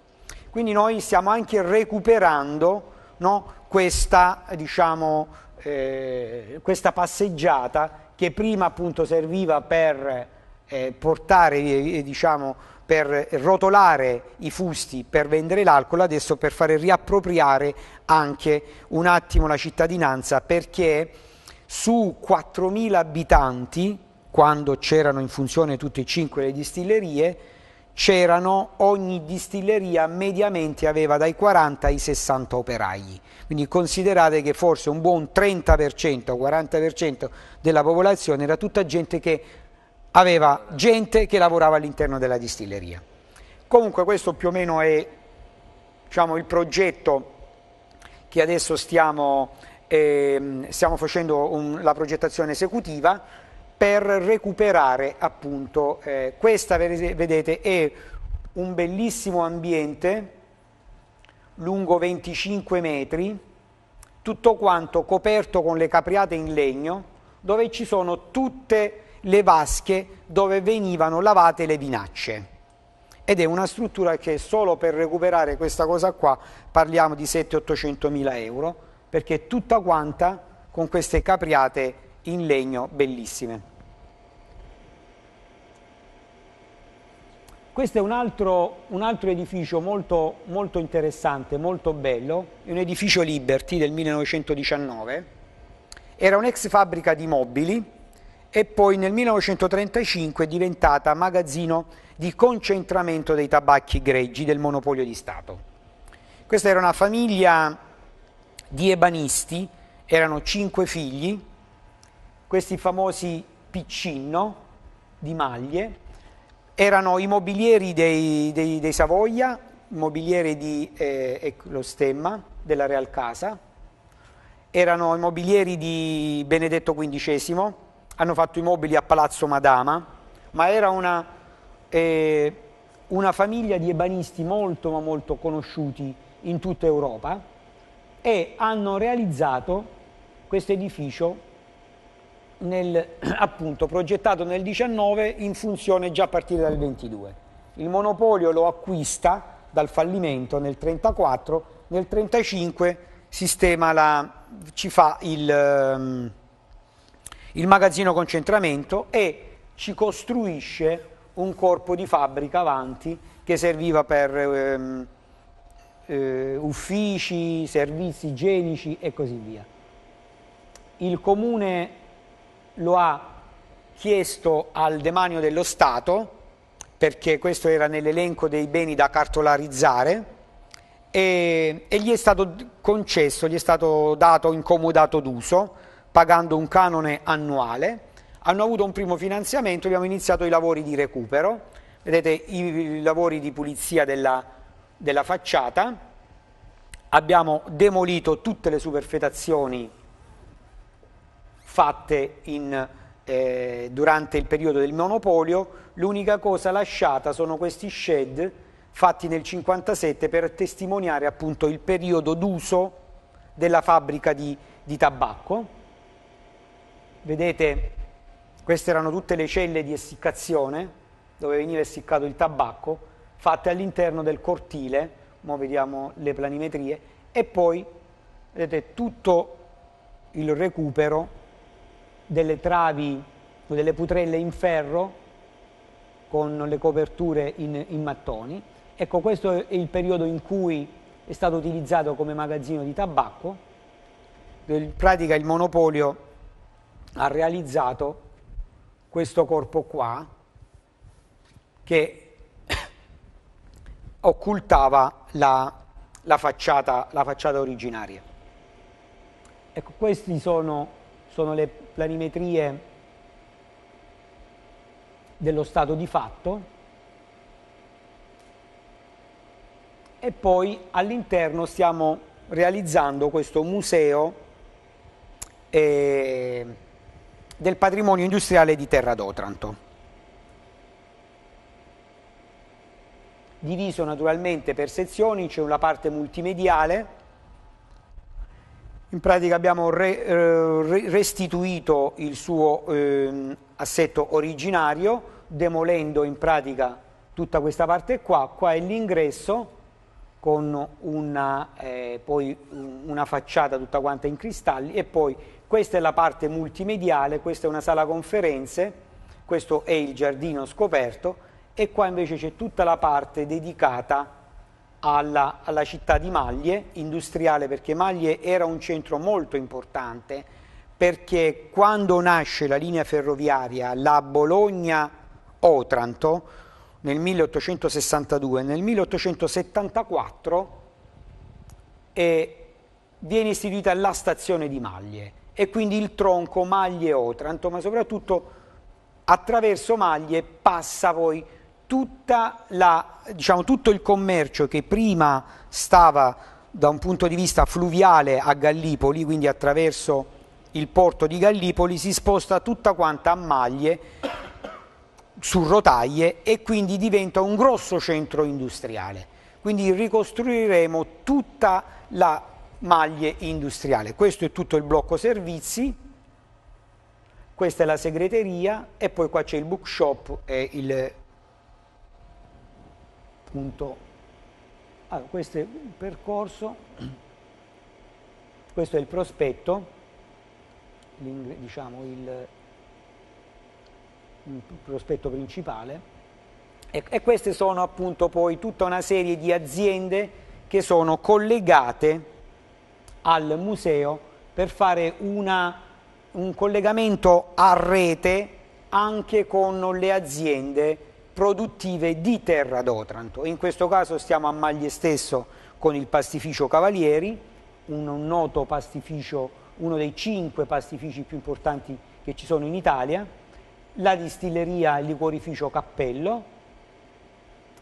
Quindi noi stiamo anche recuperando no, questa diciamo, eh, questa passeggiata che prima appunto serviva per eh, portare, eh, eh, diciamo, per rotolare i fusti per vendere l'alcol, adesso per fare riappropriare anche un attimo la cittadinanza perché su 4.000 abitanti, quando c'erano in funzione tutte e cinque le distillerie, c'erano, ogni distilleria mediamente aveva dai 40 ai 60 operai. Quindi considerate che forse un buon 30%, 40% della popolazione era tutta gente che aveva gente che lavorava all'interno della distilleria. Comunque questo più o meno è diciamo, il progetto che adesso stiamo, eh, stiamo facendo un, la progettazione esecutiva per recuperare appunto eh, questa vedete è un bellissimo ambiente lungo 25 metri tutto quanto coperto con le capriate in legno dove ci sono tutte le vasche dove venivano lavate le vinacce ed è una struttura che solo per recuperare questa cosa qua parliamo di 7-800 mila euro perché tutta quanta con queste capriate in legno bellissime. Questo è un altro, un altro edificio molto, molto, interessante, molto bello, è un edificio Liberty del 1919, era un'ex fabbrica di mobili e poi nel 1935 è diventata magazzino di concentramento dei tabacchi greggi del monopolio di Stato. Questa era una famiglia di ebanisti, erano cinque figli, questi famosi Piccinno di maglie, erano i mobilieri dei, dei, dei Savoia, mobilieri di eh, lo stemma della Real Casa, erano i mobilieri di Benedetto XV, hanno fatto i mobili a Palazzo Madama, ma era una, eh, una famiglia di ebanisti molto ma molto conosciuti in tutta Europa e hanno realizzato questo edificio nel, appunto, progettato nel 19 in funzione già a partire dal 22. Il monopolio lo acquista dal fallimento nel 34, nel 35 la, ci fa il, ehm, il magazzino concentramento e ci costruisce un corpo di fabbrica avanti che serviva per ehm, eh, uffici, servizi igienici e così via. Il comune lo ha chiesto al demanio dello Stato, perché questo era nell'elenco dei beni da cartolarizzare, e, e, gli è stato concesso, gli è stato dato incomodato d'uso, pagando un canone annuale. Hanno avuto un primo finanziamento, abbiamo iniziato i lavori di recupero, vedete i, i lavori di pulizia della, della facciata, abbiamo demolito tutte le superfetazioni fatte in, eh, durante il periodo del monopolio, l'unica cosa lasciata sono questi shed fatti nel 1957 per testimoniare appunto il periodo d'uso della fabbrica di, di tabacco. Vedete, queste erano tutte le celle di essiccazione dove veniva essiccato il tabacco, fatte all'interno del cortile, ora vediamo le planimetrie, e poi vedete tutto il recupero delle travi o delle putrelle in ferro con le coperture in, in mattoni. Ecco, questo è il periodo in cui è stato utilizzato come magazzino di tabacco. In pratica il monopolio ha realizzato questo corpo qua che occultava la, la, facciata, la facciata, originaria. Ecco, queste sono, sono le planimetrie dello stato di fatto e poi all'interno stiamo realizzando questo museo eh, del patrimonio industriale di Terra d'Otranto. Diviso naturalmente per sezioni, c'è una parte multimediale in pratica abbiamo re, eh, restituito il suo eh, assetto originario, demolendo in pratica tutta questa parte qua, qua è l'ingresso con una, eh, una, facciata tutta quanta in cristalli e poi questa è la parte multimediale, questa è una sala conferenze, questo è il giardino scoperto e qua invece c'è tutta la parte dedicata alla, alla, città di Maglie, industriale perché Maglie era un centro molto importante perché quando nasce la linea ferroviaria la Bologna-Otranto nel 1862, nel 1874 eh, viene istituita la stazione di Maglie e quindi il tronco Maglie-Otranto, ma soprattutto attraverso Maglie passa poi la, diciamo, tutto il commercio che prima stava da un punto di vista fluviale a Gallipoli, quindi attraverso il porto di Gallipoli, si sposta tutta quanta a maglie su rotaie e quindi diventa un grosso centro industriale. Quindi ricostruiremo tutta la maglie industriale. Questo è tutto il blocco servizi, questa è la segreteria e poi qua c'è il bookshop e il appunto allora, ah, questo è il percorso, questo è il prospetto, diciamo il, il, prospetto principale e, e queste sono appunto poi tutta una serie di aziende che sono collegate al museo per fare una, un collegamento a rete anche con le aziende produttive di terra d'Otranto. In questo caso stiamo a Maglie stesso con il pastificio Cavalieri, un noto pastificio, uno dei cinque pastifici più importanti che ci sono in Italia, la distilleria e liquorificio Cappello,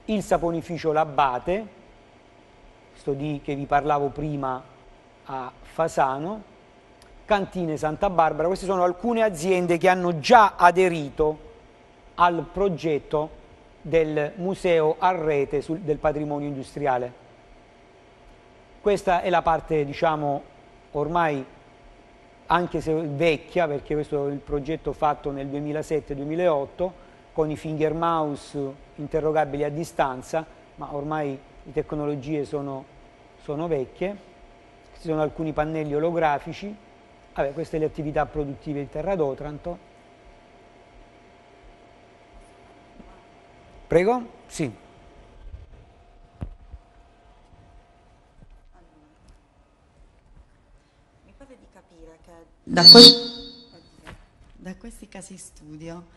il saponificio L'Abbate, questo di che vi parlavo prima a Fasano, Cantine Santa Barbara, queste sono alcune aziende che hanno già aderito al progetto del museo a rete sul, del patrimonio industriale. Questa è la parte, diciamo, ormai anche se vecchia, perché questo è il progetto fatto nel 2007-2008, con i finger mouse interrogabili a distanza, ma ormai le tecnologie sono, sono vecchie. Ci sono alcuni pannelli olografici. Vabbè, queste sono le attività produttive di Terra d'Otranto. Prego? Sì. Da, que da, questi casi studio,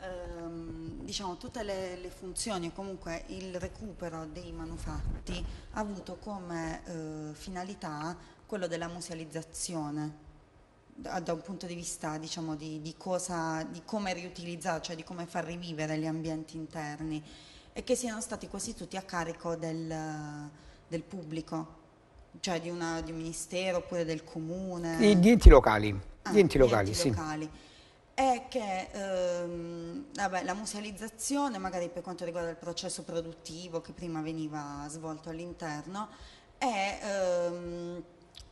ehm, diciamo, tutte le, le funzioni o comunque il recupero dei manufatti ha avuto come eh, finalità quello della musealizzazione da, da un punto di vista diciamo, di, di, cosa, di come riutilizzare, cioè di come far rivivere gli ambienti interni e che siano stati quasi tutti a carico del, del pubblico, cioè di, una, di, un ministero oppure del comune. Di, enti locali. Ah, di enti locali, enti sì. È che ehm, vabbè, la musealizzazione, magari per quanto riguarda il processo produttivo che prima veniva svolto all'interno, è... Ehm,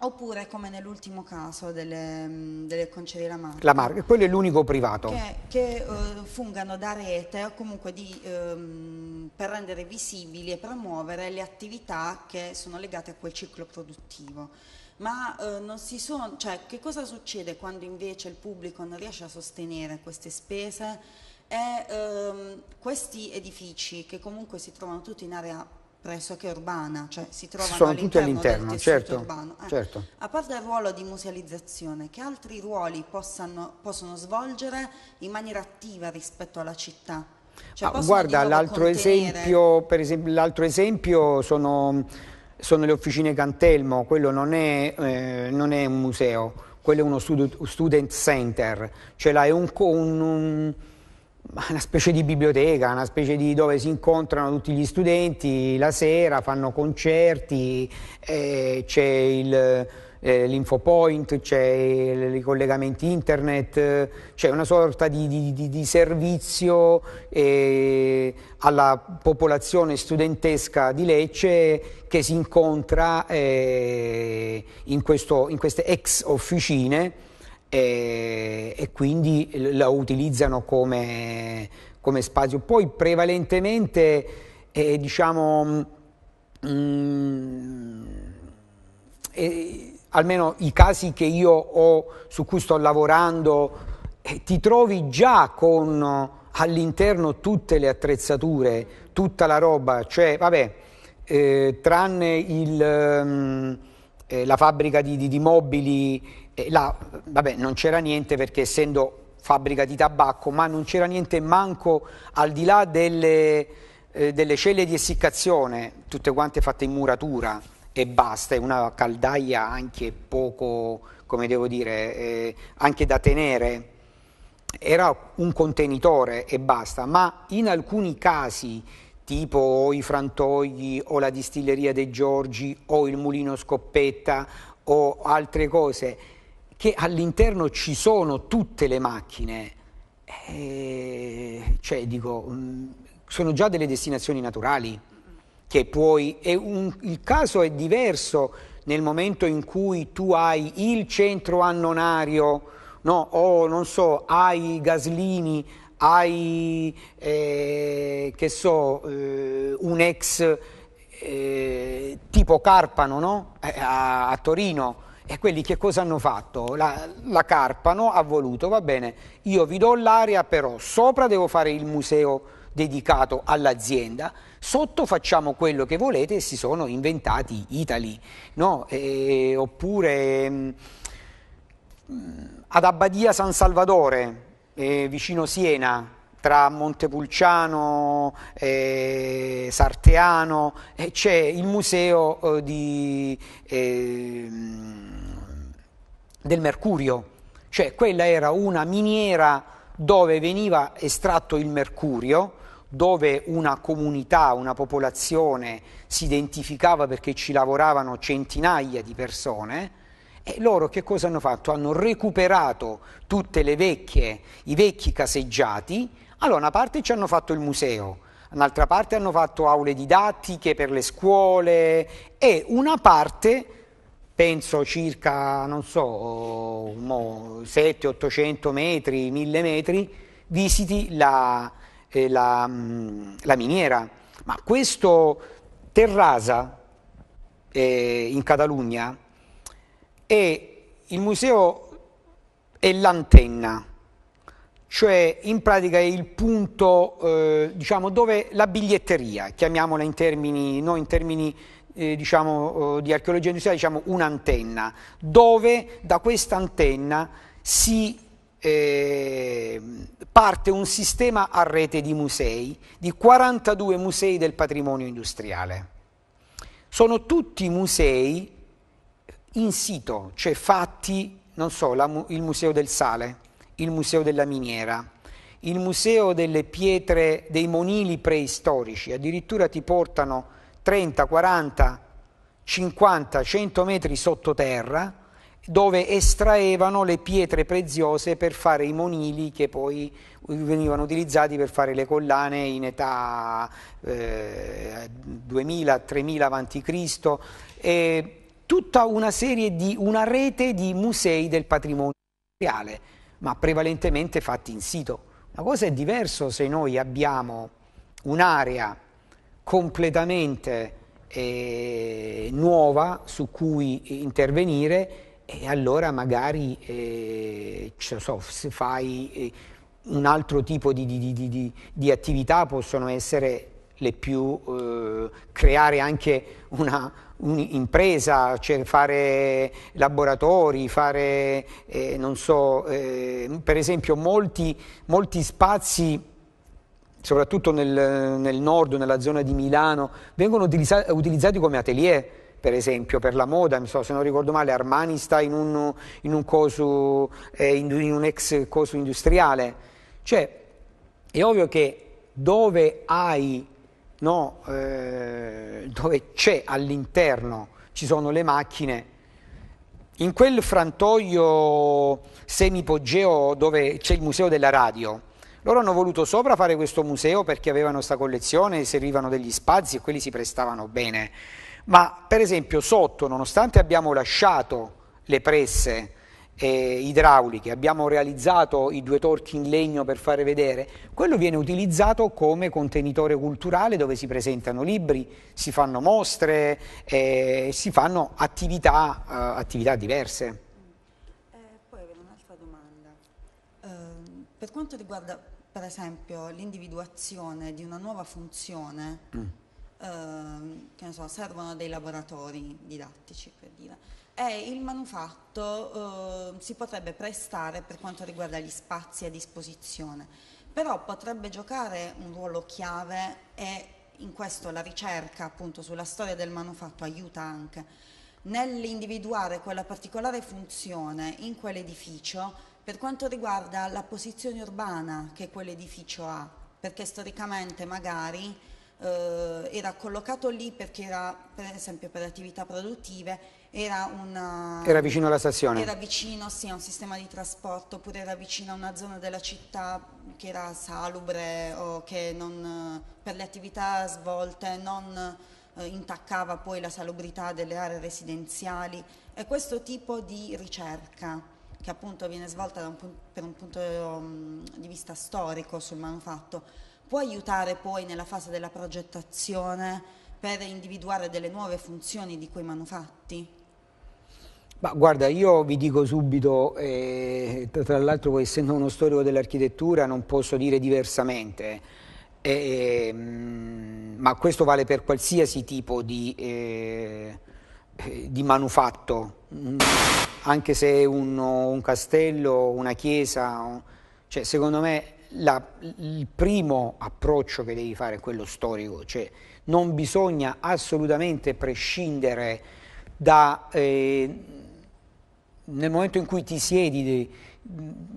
Oppure, come nell'ultimo caso delle, mm, delle concerie La Marca. La Marca, quello è l'unico privato. Che, che uh, fungano da rete o comunque di, um, per rendere visibili e promuovere le attività che sono legate a quel ciclo produttivo. Ma uh, non si sono, cioè, che cosa succede quando invece il pubblico non riesce a sostenere queste spese? E um, questi edifici, che comunque si trovano tutti in area pressoché urbana, cioè si trovano Sono all'interno, all'interno del certo, urbano. Eh, certo. A parte il ruolo di musealizzazione, che altri ruoli possano, possono svolgere in maniera attiva rispetto alla città? Cioè, ah, guarda, diciamo l'altro contenere... esempio, per esempio, l'altro esempio sono, sono, le officine Cantelmo, quello non è, eh, non è un museo, quello è uno student, student center, cioè là è un, un, un una specie di biblioteca, una specie di dove si incontrano tutti gli studenti la sera, fanno concerti, eh, c'è il eh, l'infopoint, c'è i collegamenti internet, c'è una sorta di, di, di servizio eh, alla popolazione studentesca di Lecce che si incontra eh, in, questo, in queste ex officine e, e quindi la utilizzano come, come spazio. Poi prevalentemente, eh, diciamo, mm, eh, almeno i casi che io ho, su cui sto lavorando, eh, ti trovi già con all'interno tutte le attrezzature, tutta la roba, cioè, vabbè, eh, tranne il, mm, eh, la fabbrica di, di, di mobili e là, vabbè, non c'era niente perché essendo fabbrica di tabacco, ma non c'era niente manco al di là delle, eh, delle celle di essiccazione, tutte quante fatte in muratura e basta, è una caldaia anche poco, come devo dire, eh, anche da tenere, era un contenitore e basta, ma in alcuni casi tipo i frantogli o la distilleria dei Giorgi o il mulino scoppetta o altre cose che all'interno ci sono tutte le macchine, eh, cioè dico, mm, sono già delle destinazioni naturali che puoi, un, il caso è diverso nel momento in cui tu hai il centro annonario, no, o non so, hai Gaslini, hai, eh, che so, eh, un ex eh, tipo Carpano, no? Eh, a, a Torino, e quelli che cosa hanno fatto? La, la Carpano ha voluto, va bene, io vi do l'area però sopra devo fare il museo dedicato all'azienda, sotto facciamo quello che volete e si sono inventati Italy, no? e, oppure mh, mm, mm, ad Abbadia San Salvatore, eh, vicino Siena, tra Montepulciano, e Sarteano, eh, c'è il museo eh, ehm, del mercurio, cioè quella era una miniera dove veniva estratto il mercurio, dove una comunità, una popolazione si identificava perché ci lavoravano centinaia di persone, e loro che cosa hanno fatto? Hanno recuperato tutte le vecchie, i vecchi caseggiati, allora, una parte ci hanno fatto il museo, un'altra parte hanno fatto aule didattiche per le scuole e una parte, penso circa, non so, 700-800 metri, 1000 metri, visiti la, eh, la, mm, la miniera. Ma questo Terrasa eh, in Catalogna è il museo e l'antenna cioè in pratica è il punto eh, diciamo, dove la biglietteria, chiamiamola in termini, no, in termini eh, diciamo, eh, di archeologia industriale, diciamo un'antenna, dove da questa antenna si eh, parte un sistema a rete di musei, di 42 musei del patrimonio industriale. Sono tutti musei in sito, cioè fatti, non so, la, il Museo del Sale, il Museo della Miniera, il Museo delle pietre dei monili preistorici, addirittura ti portano 30, 40, 50, 100 metri sottoterra dove estraevano le pietre preziose per fare i monili che poi venivano utilizzati per fare le collane in età eh, 2000-3000 a.C. E tutta una serie di, una rete di musei del patrimonio reale ma prevalentemente fatti in sito. La cosa è diversa se noi abbiamo un'area completamente eh, nuova su cui intervenire e allora magari eh, so, se fai eh, un altro tipo di, di, di, di attività possono essere le più, eh, creare anche un'impresa, cioè fare laboratori, fare, eh, non so, eh, per esempio molti, molti spazi, soprattutto nel, nel, nord, nella zona di Milano, vengono utilizza utilizzati come atelier per esempio per la moda, non so, se non ricordo male Armani sta in un, in un, coso, eh, in, in un ex coso industriale, cioè è ovvio che dove hai no? eh, dove c'è all'interno, ci sono le macchine, in quel frantoio semipogeo dove c'è il museo della radio, loro hanno voluto sopra fare questo museo perché avevano questa collezione, servivano degli spazi e quelli si prestavano bene. Ma per esempio sotto, nonostante abbiamo lasciato le presse eh, idrauliche, abbiamo realizzato i due torchi in legno per fare vedere, quello viene utilizzato come contenitore culturale dove si presentano libri, si fanno mostre, eh, si fanno attività, eh, attività diverse. Eh, poi avevo un'altra domanda. Ehm, per quanto riguarda, per esempio, l'individuazione di una nuova funzione, mm. Ehm, che ne so, servono dei laboratori didattici per dire e il manufatto eh, si potrebbe prestare per quanto riguarda gli spazi a disposizione, però potrebbe giocare un ruolo chiave e in questo la ricerca appunto sulla storia del manufatto aiuta anche nell'individuare quella particolare funzione in quell'edificio per quanto riguarda la posizione urbana che quell'edificio ha, perché storicamente magari eh, era collocato lì perché era per esempio per attività produttive era, una, eh, era, vicino alla stazione? Era vicino, sì, a un sistema di trasporto, oppure era vicino a una zona della città che era salubre o che non, eh, per le attività svolte non eh, intaccava poi la salubrità delle aree residenziali. E questo tipo di ricerca, che appunto viene svolta un, per un punto mm, di vista storico sul manufatto, può aiutare poi nella fase della progettazione per individuare delle nuove funzioni di quei manufatti? Ma guarda, io vi dico subito, eh, tra l'altro essendo uno storico dell'architettura non posso dire diversamente, eh, ehm, ma questo vale per qualsiasi tipo di, eh, eh di manufatto, mm, anche se un, un castello, una chiesa, cioè secondo me la, il primo approccio che devi fare è quello storico, cioè non bisogna assolutamente prescindere da... Eh, nel momento in cui ti siedi, devi, un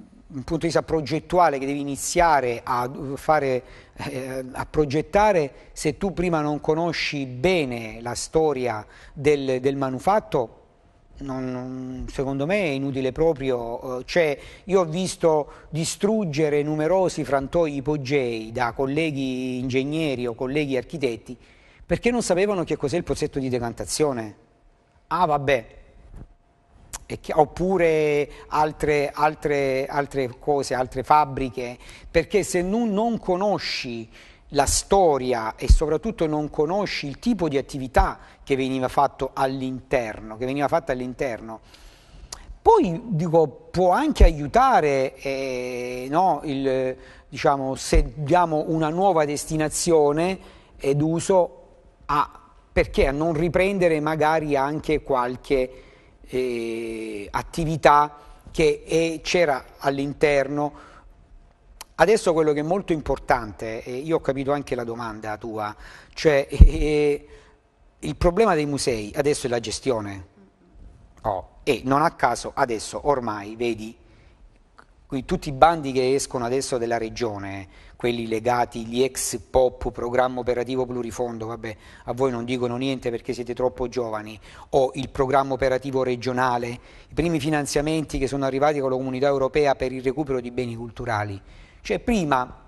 punto di vista progettuale che devi iniziare a, fare, eh, a progettare, se tu prima non conosci bene la storia del, del manufatto, non, secondo me è inutile proprio, eh, cioè, io ho visto distruggere numerosi frantoi ipogei da colleghi ingegneri o colleghi architetti perché non sapevano che cos'è il pozzetto di decantazione. Ah vabbè, oppure altre, altre, altre, cose, altre fabbriche, perché se non, non conosci la storia e soprattutto non conosci il tipo di attività che veniva fatto all'interno, che veniva fatta all'interno. Poi dico, può anche aiutare, eh, no, il, diciamo, se diamo una nuova destinazione ed uso a, perché a non riprendere magari anche qualche eh, attività che c'era all'interno. Adesso quello che è molto importante, e io ho capito anche la domanda tua, cioè eh, il problema dei musei adesso è la gestione. Oh, e non a caso adesso ormai vedi tutti i bandi che escono adesso della regione, quelli legati agli ex POP, programma operativo plurifondo, vabbè, a voi non dicono niente perché siete troppo giovani, o il programma operativo regionale, i primi finanziamenti che sono arrivati con la comunità europea per il recupero di beni culturali. Cioè prima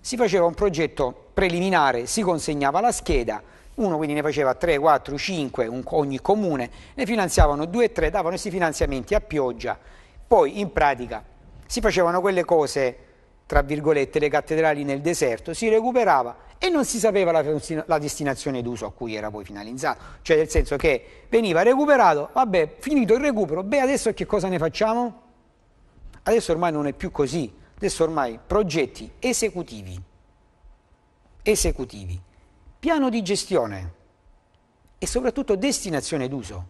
si faceva un progetto preliminare, si consegnava la scheda, uno quindi ne faceva 3, 4, 5 un, ogni comune, ne finanziavano 2 3, davano questi finanziamenti a pioggia, poi in pratica si facevano quelle cose tra virgolette, le cattedrali nel deserto, si recuperava e non si sapeva la, la destinazione d'uso a cui era poi finalizzato. Cioè nel senso che veniva recuperato, vabbè, finito il recupero, beh adesso che cosa ne facciamo? Adesso ormai non è più così, adesso ormai progetti esecutivi, esecutivi, piano di gestione e soprattutto destinazione d'uso.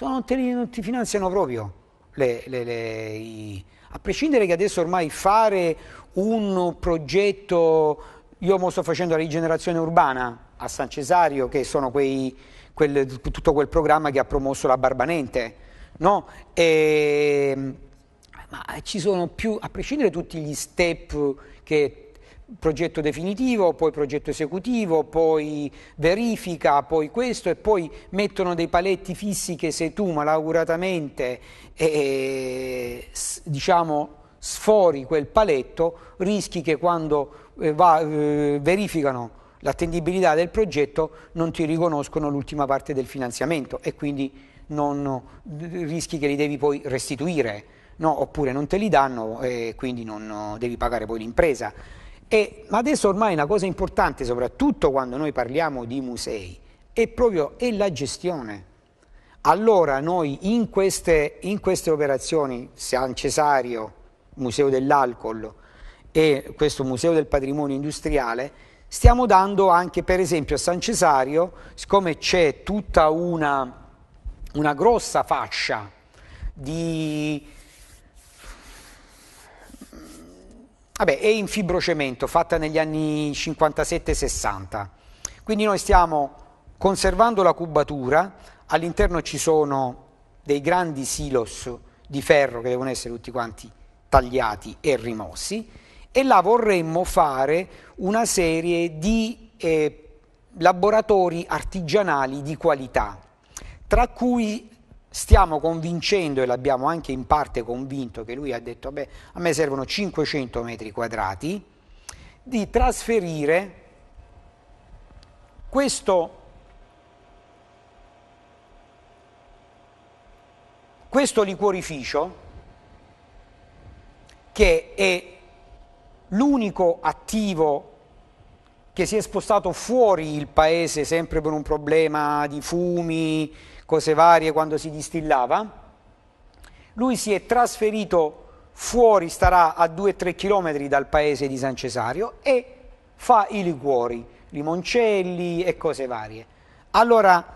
non, ti finanziano proprio le, le, le, i, a prescindere che adesso ormai fare un progetto, io mo sto facendo la rigenerazione urbana a San Cesario, che sono quei, quel, tutto quel programma che ha promosso la Barbanente, no? E, ehm, ma ci sono più, a prescindere tutti gli step che progetto definitivo, poi progetto esecutivo, poi verifica, poi questo e poi mettono dei paletti fissi che se tu malauguratamente eh, diciamo, sfori quel paletto rischi che quando eh, va, eh, verificano l'attendibilità del progetto non ti riconoscono l'ultima parte del finanziamento e quindi non, rischi che li devi poi restituire no? oppure non te li danno e quindi non devi pagare poi l'impresa. E, ma adesso ormai una cosa importante, soprattutto quando noi parliamo di musei, è proprio è la gestione. Allora noi in queste, in queste operazioni, San Cesario, Museo dell'Alcol e questo Museo del Patrimonio Industriale, stiamo dando anche per esempio a San Cesario, siccome c'è tutta una, una grossa fascia di Vabbè, è in fibrocemento, fatta negli anni 57-60. Quindi noi stiamo conservando la cubatura, all'interno ci sono dei grandi silos di ferro che devono essere tutti quanti tagliati e rimossi e là vorremmo fare una serie di eh, laboratori artigianali di qualità, tra cui stiamo convincendo e l'abbiamo anche in parte convinto che lui ha detto beh, a me servono 500 metri quadrati di trasferire questo, questo liquorificio che è l'unico attivo che si è spostato fuori il paese sempre per un problema di fumi, cose varie quando si distillava. Lui si è trasferito fuori, starà a 2-3 km dal paese di San Cesario e fa i liquori, limoncelli e cose varie. Allora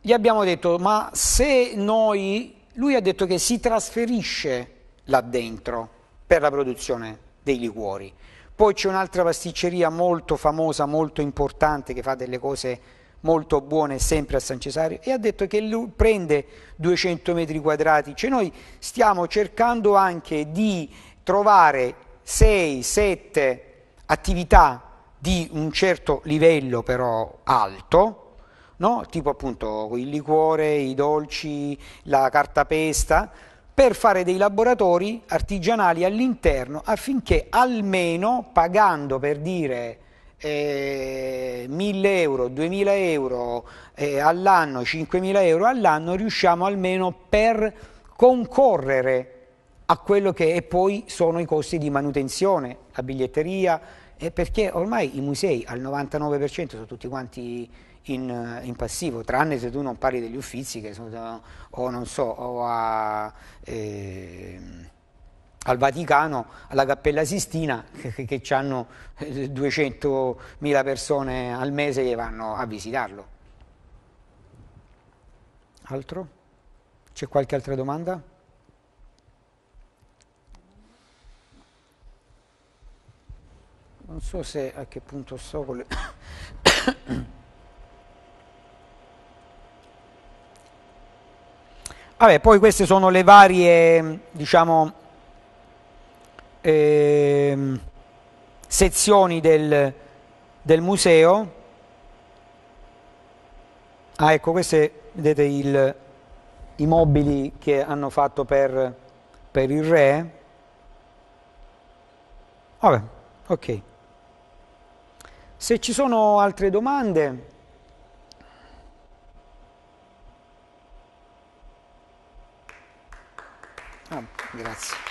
gli abbiamo detto, ma se noi... Lui ha detto che si trasferisce là dentro per la produzione dei liquori. Poi c'è un'altra pasticceria molto famosa, molto importante, che fa delle cose molto buone sempre a San Cesario e ha detto che lui prende 200 metri quadrati, cioè noi stiamo cercando anche di trovare 6-7 attività di un certo livello però alto, no? tipo appunto il liquore, i dolci, la cartapesta, per fare dei laboratori artigianali all'interno affinché almeno pagando per dire eh, 1000 euro, 2000 euro eh, all'anno, 5000 euro all'anno, riusciamo almeno per concorrere a quello che poi sono i costi di manutenzione, la biglietteria, eh, perché ormai i musei al 99% sono tutti quanti in, eh, in, passivo, tranne se tu non parli degli uffizi che sono, o non so, o a... Eh, al Vaticano, alla Cappella Sistina, che, che hanno 200.000 eh, persone al mese che vanno a visitarlo. Altro? C'è qualche altra domanda? Non so se a che punto sto con le... Vabbè, poi queste sono le varie, diciamo, eh, sezioni del, del, museo. Ah, ecco, queste vedete il, i mobili che hanno fatto per, per il re. Vabbè, ok. Se ci sono altre domande... Ah, grazie.